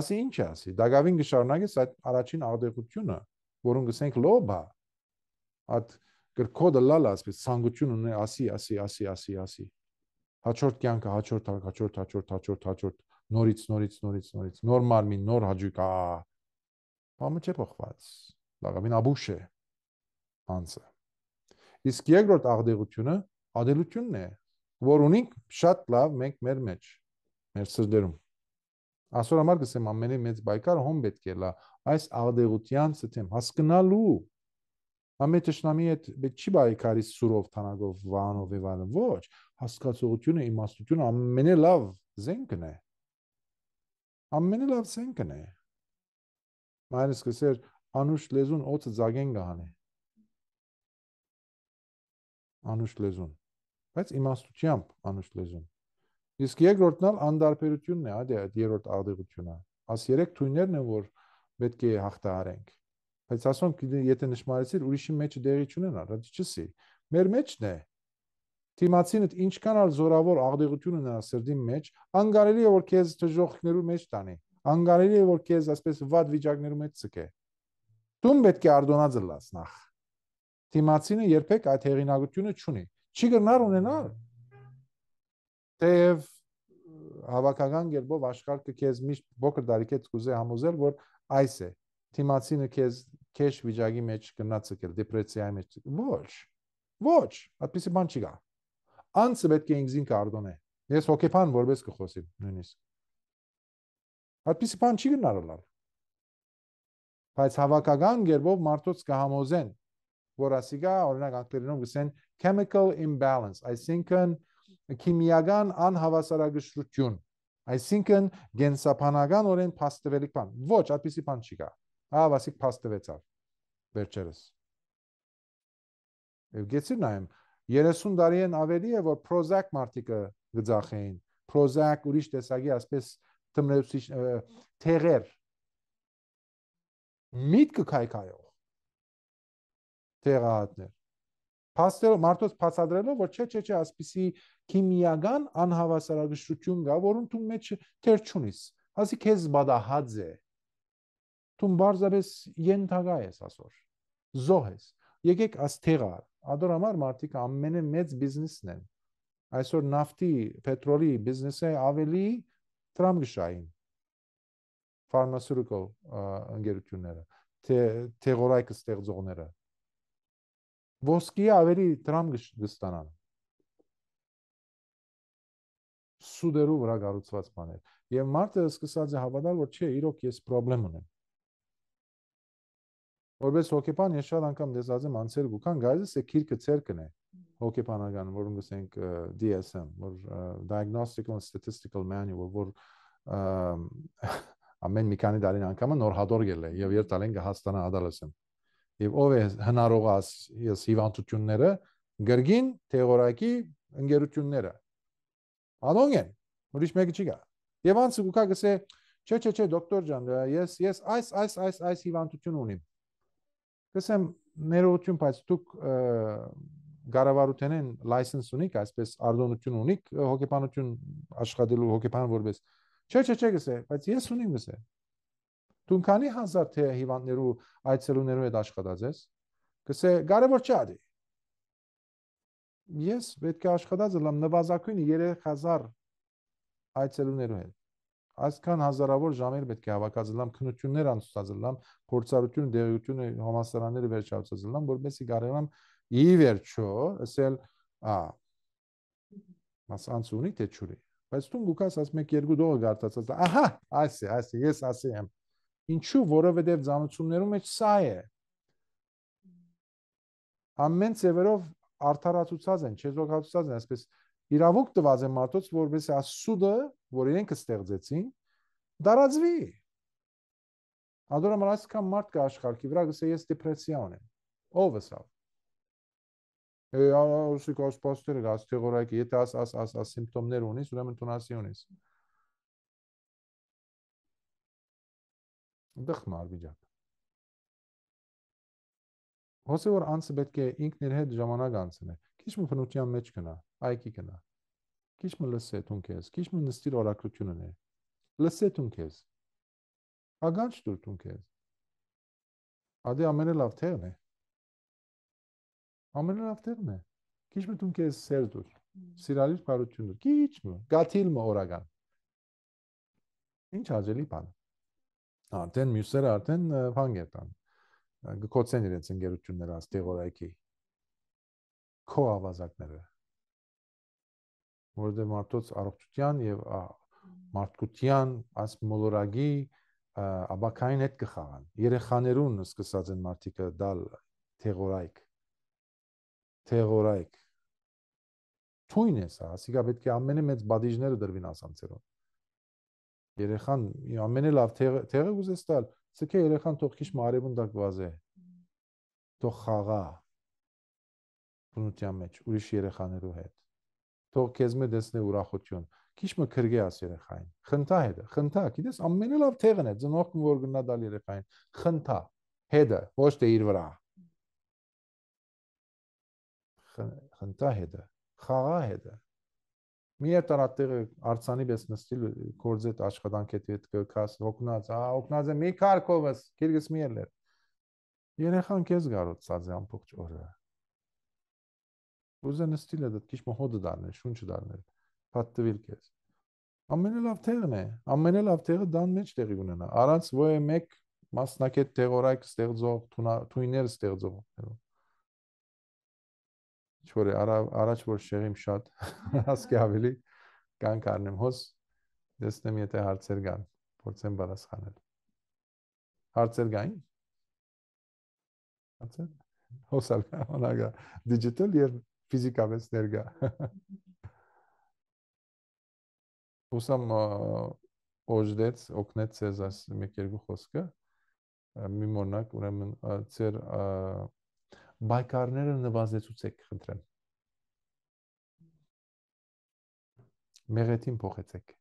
ասի ինչ ասի դակավին գշարունակես այդ առաջին աղդեղությունը որոնք գսենք լոբա այդ գրկոդը լալ ասպես ցանկություն ունի ասի ասի ասի ասի ասի հաջորդ կյանքը հաջորդ հաջորդ հաջորդ հաջորդ հաջորդ նորից նորից նորից նորից նոր մարմին նոր հաջուկ ա բամը չէ փոխված լավին աբուշ է անցը իսկ երկրորդ աղդեղությունը ադելությունն է որ ունենք շատ լավ մենք մեր մեջ մեր սրդերում ասոր համար գսեմ ամենի մեծ բայկար հոմ պետք է լա այս աղդեղության ցեմ հասկանալու ամետ շնամի հետ պետք չի բայկարի սուրով թանագով վանով եւալը ոչ հասկացողությունը, իմաստությունը ամենը լավ զենքն է։ Ամենը լավ զենքն է։ Մայրս կսեր անուշ լեզուն օծը ծագեն գանե։ Անուշ լեզուն։ Բայց իմաստությամբ անուշ լեզուն։ Իսկ երկրորդն ալ անդարբերությունն է, այդ այդ երրորդ աղդեղությունը։ Աս երեք թույներն են, որ պետք է հաղթահարենք։ Բայց ասոնք եթե նշмарեցիր ուրիշի մեջ դեղի չունենա, դա չսի։ Մեր մեջն է, մեջ Դիմացինդ ինչքան էլ զորավոր աղդեղությունը նրա սրդի մեջ, անկարելի է որ քեզ դժողքներու մեջ տանի։ Անկարելի է որ քեզ այսպես վատ վիճակներու մեջ ցկե։ Դուն պետք է արդոնածը լաս նախ։ Դիմացինը երբեք այդ հեղինակությունը չունի։ Չի գնար ունենալ։ Դեև հավաքական կերպով աշխարհը քեզ միշտ փոքր դարիքից կուզե համոզել, որ այս է։ Թիմացինը քեզ քեշ վիճակի մեջ գնացել, դեպրեսիայի մեջ։ Ոչ։ Ոչ, այդպես բան չի գա անցը պետք է ինքզին կարդոնե։ Ես հոկեփան որպես կխոսեմ նույնիսկ։ Այդպես բան չի գնարալալ։ Բայց հավաքական գերբով մարդոց կհամոզեն, որ ասիկա օրինակ անգլերենով գսեն chemical imbalance, այսինքն քիմիական անհավասարակշռություն, այսինքն գենսապանական օրեն փաստվելիք բան։ Ոչ, այդպիսի բան չի կա։ Հա, ասիկ փաստվեցավ վերջերս։ Եվ գեցի նայեմ, 30 տարի են ավելի է որ Prozac մարտիկը գծախեին Prozac ուրիշ տեսակի ասպես թմրեցուցիչ թեղեր միտքը քայքայող թեղահատներ փաստեր մարդոց փածադրելով որ չէ չէ չէ ասպիսի քիմիական անհավասարակշռություն կա որուն դու մեջ թեր չունիս ասի քեզ բադահաձ է դու բարձրապես յենթագա ես ասոր զոհ ես եկեք աս թեղա Ադոր համար մարդիկ ամենը մեծ բիզնեսն են։ Այսօր նավթի, պետրոլի բիզնեսը ավելի տրամգշային ֆարմացևտիկալ ընկերությունները, թե թեղորայք ստեղծողները։ Ոսկի ավելի տրամգշ դստանան։ Սուդերու վրա գառուցված բաներ։ Եվ մարդը սկսած է հավատալ, որ չէ, իրոք ես խնդրեմ ունեմ Որպես հոկեբան ես շատ անգամ դեզած եմ անցել գուքան գայզս է քիրկը ցերկն է հոկեբանական, որոնք ասենք DSM, որ Diagnostical and Statistical Manual, որ ամեն մի քանի դարին անգամ նոր հադորգել է եւ երբ տալեն կհաստանա ադալեսեմ։ Եվ ով է հնարող աս ես հիվանդությունները գրգին թեորակի ընկերությունները։ Անոնք են, ուրիշ մեկը չի գա։ Եվ անց գուքա գսե, չէ, չէ, չէ, դոկտոր ջան, ես ես այս այս այս այս հիվանդություն ունիմ Կսեմ ներողություն, բայց դուք գարավարութենեն լայսենս ունիք, այսպես արդոնություն ունիք հոգեբանություն աշխատելու հոգեբան որպես։ Չէ, չէ, չէ, գսե, բայց ես ունիմ գսե։ Դու քանի հազար թե հիվանդներու այցելուներու հետ աշխատած ես։ Գսե, կարևոր չէ ադի։ Ես պետք է աշխատած եմ նվազագույնը 3000 այցելուներու հետ այսքան հազարավոր ժամեր պետք է հավաքածլամ քնություններ անցուցածլամ փորձառություն դեղյությունը համասարանները վերջացածլամ որպեսզի կարողանամ ի վերջո ասել ա մասանց ունի թե չունի բայց դու գուկաս ասում եք երկու դողը գարտացած ահա այս է այս է ես ասի եմ ինչու որովհետև ցանություններում մեջ սա է ամեն ծևերով արդարացուցած են չեզոքացուցած են այսպես իրավունք տված է մարդոց որպես ասուդը որ իրենք ստեղծեցին, դարածվի։ Ադորը մրացքա մարդ կա աշխարհի վրա, գսե ես դեպրեսիա ունեմ։ Ո՞վ է սա։ Է, ասի կոս պաստերը գաս թեորակի, եթե աս աս աս աս սիմպտոմներ ունես, ուրեմն տոնասի ունես։ Դխմար վիճակ։ Հոսի որ անցը պետք է ինքն իր հետ ժամանակ անցնի։ Քիչ մի փնության մեջ գնա, այքի գնա։ Քիչ մը լսե տուն քեզ, քիչ մը նստիր օրակրությունը ներ։ Լսե տուն քեզ։ Ագանջ դուր տուն քեզ։ Ադե ամենը լավ թերն է։ Ամենը լավ թերն է։ Քիչ մը տուն քեզ սեր դուր։ Սիրալիր բարությունը։ Քիչ մը, գաթիլ մը օրական։ Ինչ աջելի բան։ Արդեն մյուսերը արդեն վանգեր տան։ Գկոցեն իրենց ընկերությունները աստեղ օրայքի։ Քո ավազակները որովհետև մարդոց առողջության եւ մարդկության այս մոլորագի աբակային հետ կխաղան։ Երեխաներուն սկսած են մարդիկը դալ թեղորայք։ Թեղորայք։ Թույն է սա, ասիկա պետք է ամենը մեծ բադիժները դրվին ասանցերով։ Երեխան ամենը լավ թեղը ուզես տալ, ցկե երեխան թող քիչ մարևուն դակ վազե։ Թող խաղա բնության մեջ ուրիշ երեխաներու հետ թող քեզ մե դեսնե ուրախություն քիչ մը քրգե աս երեխային խնդա հետը խնդա գիտես ամենը լավ թեղն է ծնողքն որ գնա դալ երեխային խնդա հետը ոչ թե իր վրա խնդա հետը խաղա հետը միեր տարատեղը արցանի պես նստիլ գործետ աշխատանք հետ հետ կքաս հոգնած ա հոգնած է մի քարկովս քիրգս մի էլ երեխան քեզ գարոցած է ամբողջ օրը Ուզեն ստիլը դա քիչ մոհոդ դառնել, շունչ դառնել, պատտվել քեզ։ Ամենը լավ տեղն է, ամենը լավ տեղը դան մեջ տեղի ունենա։ Առանց ոե մեկ մասնակետ տեղորայք ստեղծող, թույներ ստեղծող։ Ինչ որ առաջ որ շեղիմ շատ հասկի ավելի կան կարնեմ հոս դեսնեմ եթե հարցեր կան փորձեմ պատասխանել հարցեր կային հարցեր հոսալ ոնագա դիջիտալ եւ ֆիզիկապես ներգա։ Ուսամ օժդեց, օգնեց ցեզ այս մեկ երկու խոսքը մի մոնակ, ուրեմն ծեր բայկարները նվազեցուցեք, խնդրեմ։ Մեղեթին փոխեցեք։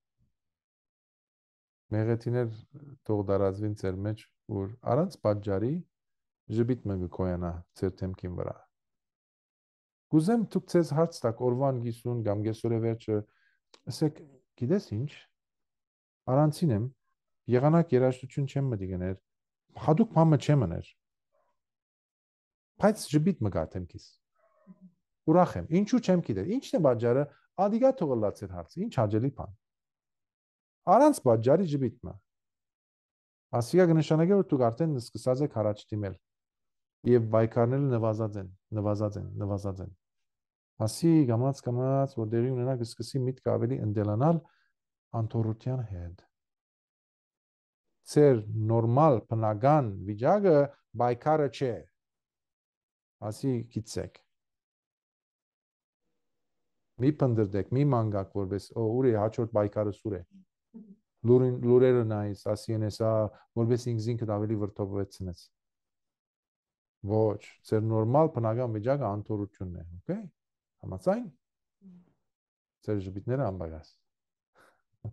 Մեղեթիներ թող դարածվին ծեր մեջ, որ առանց պատճառի ժպիտ մը գոյանա ծեր թեմքին վրա։ Կուզեմ դուք ցեզ հարց տակ օրվան 50 կամ գեսորե վերջը ասեք, գիտես ինչ, առանցին եմ, եղանակ երաշտություն չեմ մտի գներ, հadoop մամը չեմ մներ։ Բայց ժպիտ մը գաթեմ քիս։ Ուրախ եմ, ինչու չեմ գիտեր։ Ինչն է բաժարը, ադիգա թողլաց էր հարցը, ինչ հաջելի բան։ Առանց բաժարի ժպիտ մը։ Ասիկա կնշանակե որ դուք արդեն սկսած եք առաջ դիմել եւ բայկարները նվազած են, նվազած են, նվազած են ասի գամած գամած որ դերի ունենա կսկսի միտքը ավելի ընդելանալ անթորության հետ ծեր նորմալ բնական վիճակը բայկարը չէ ասի գիծեք մի փնդրդեք մի մանգակ որպես ուրի հաջորդ բայկարը սուր է լուրին լուրերը նայից ասի ենեսա որպես ինքս ինքդ ավելի վրթովվեցնես ոչ ծեր նորմալ բնական վիճակը անթորությունն է օքեյ Համաձայն։ Ձեր ժպիտները անբարաս։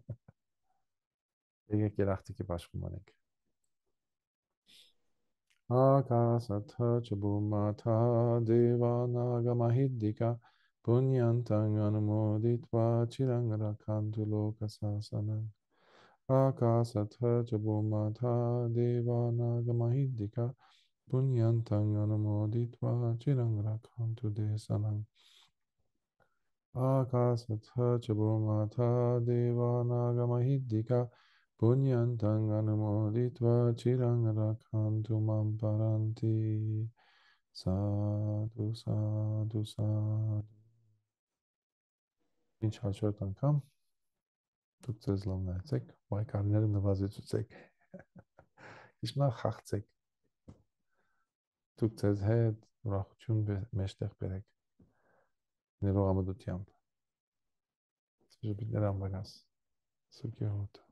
Եկեք երախտիկի աշխում անենք։ Ակասաթա չբումաթա դիվանագամահիդդիկա Բունյանտան անմոդիտվա չիրանգրականտու լոկասասանան Ակասաթա չբումաթա դիվանագամահիդդիկա Բունյանտան անմոդիտվա չիրանգրականտու դեսանան आकाशथ च भूमथा देवानागमहिद्दिका पुण्यन्तं अनुमोदित्वा चिरं रक्षन्तु मां परन्ति साधु साधु साधु Ինչ հաջորդ անգամ դուք ձեզ լավ նայեցեք, պայքարները նվազեցուցեք։ Իշնա խաղցեք։ Դուք ձեզ հետ ուրախություն մեջտեղ բերեք։ Ne rugăm tot timpul. Spre binele am da, băgas. Să-l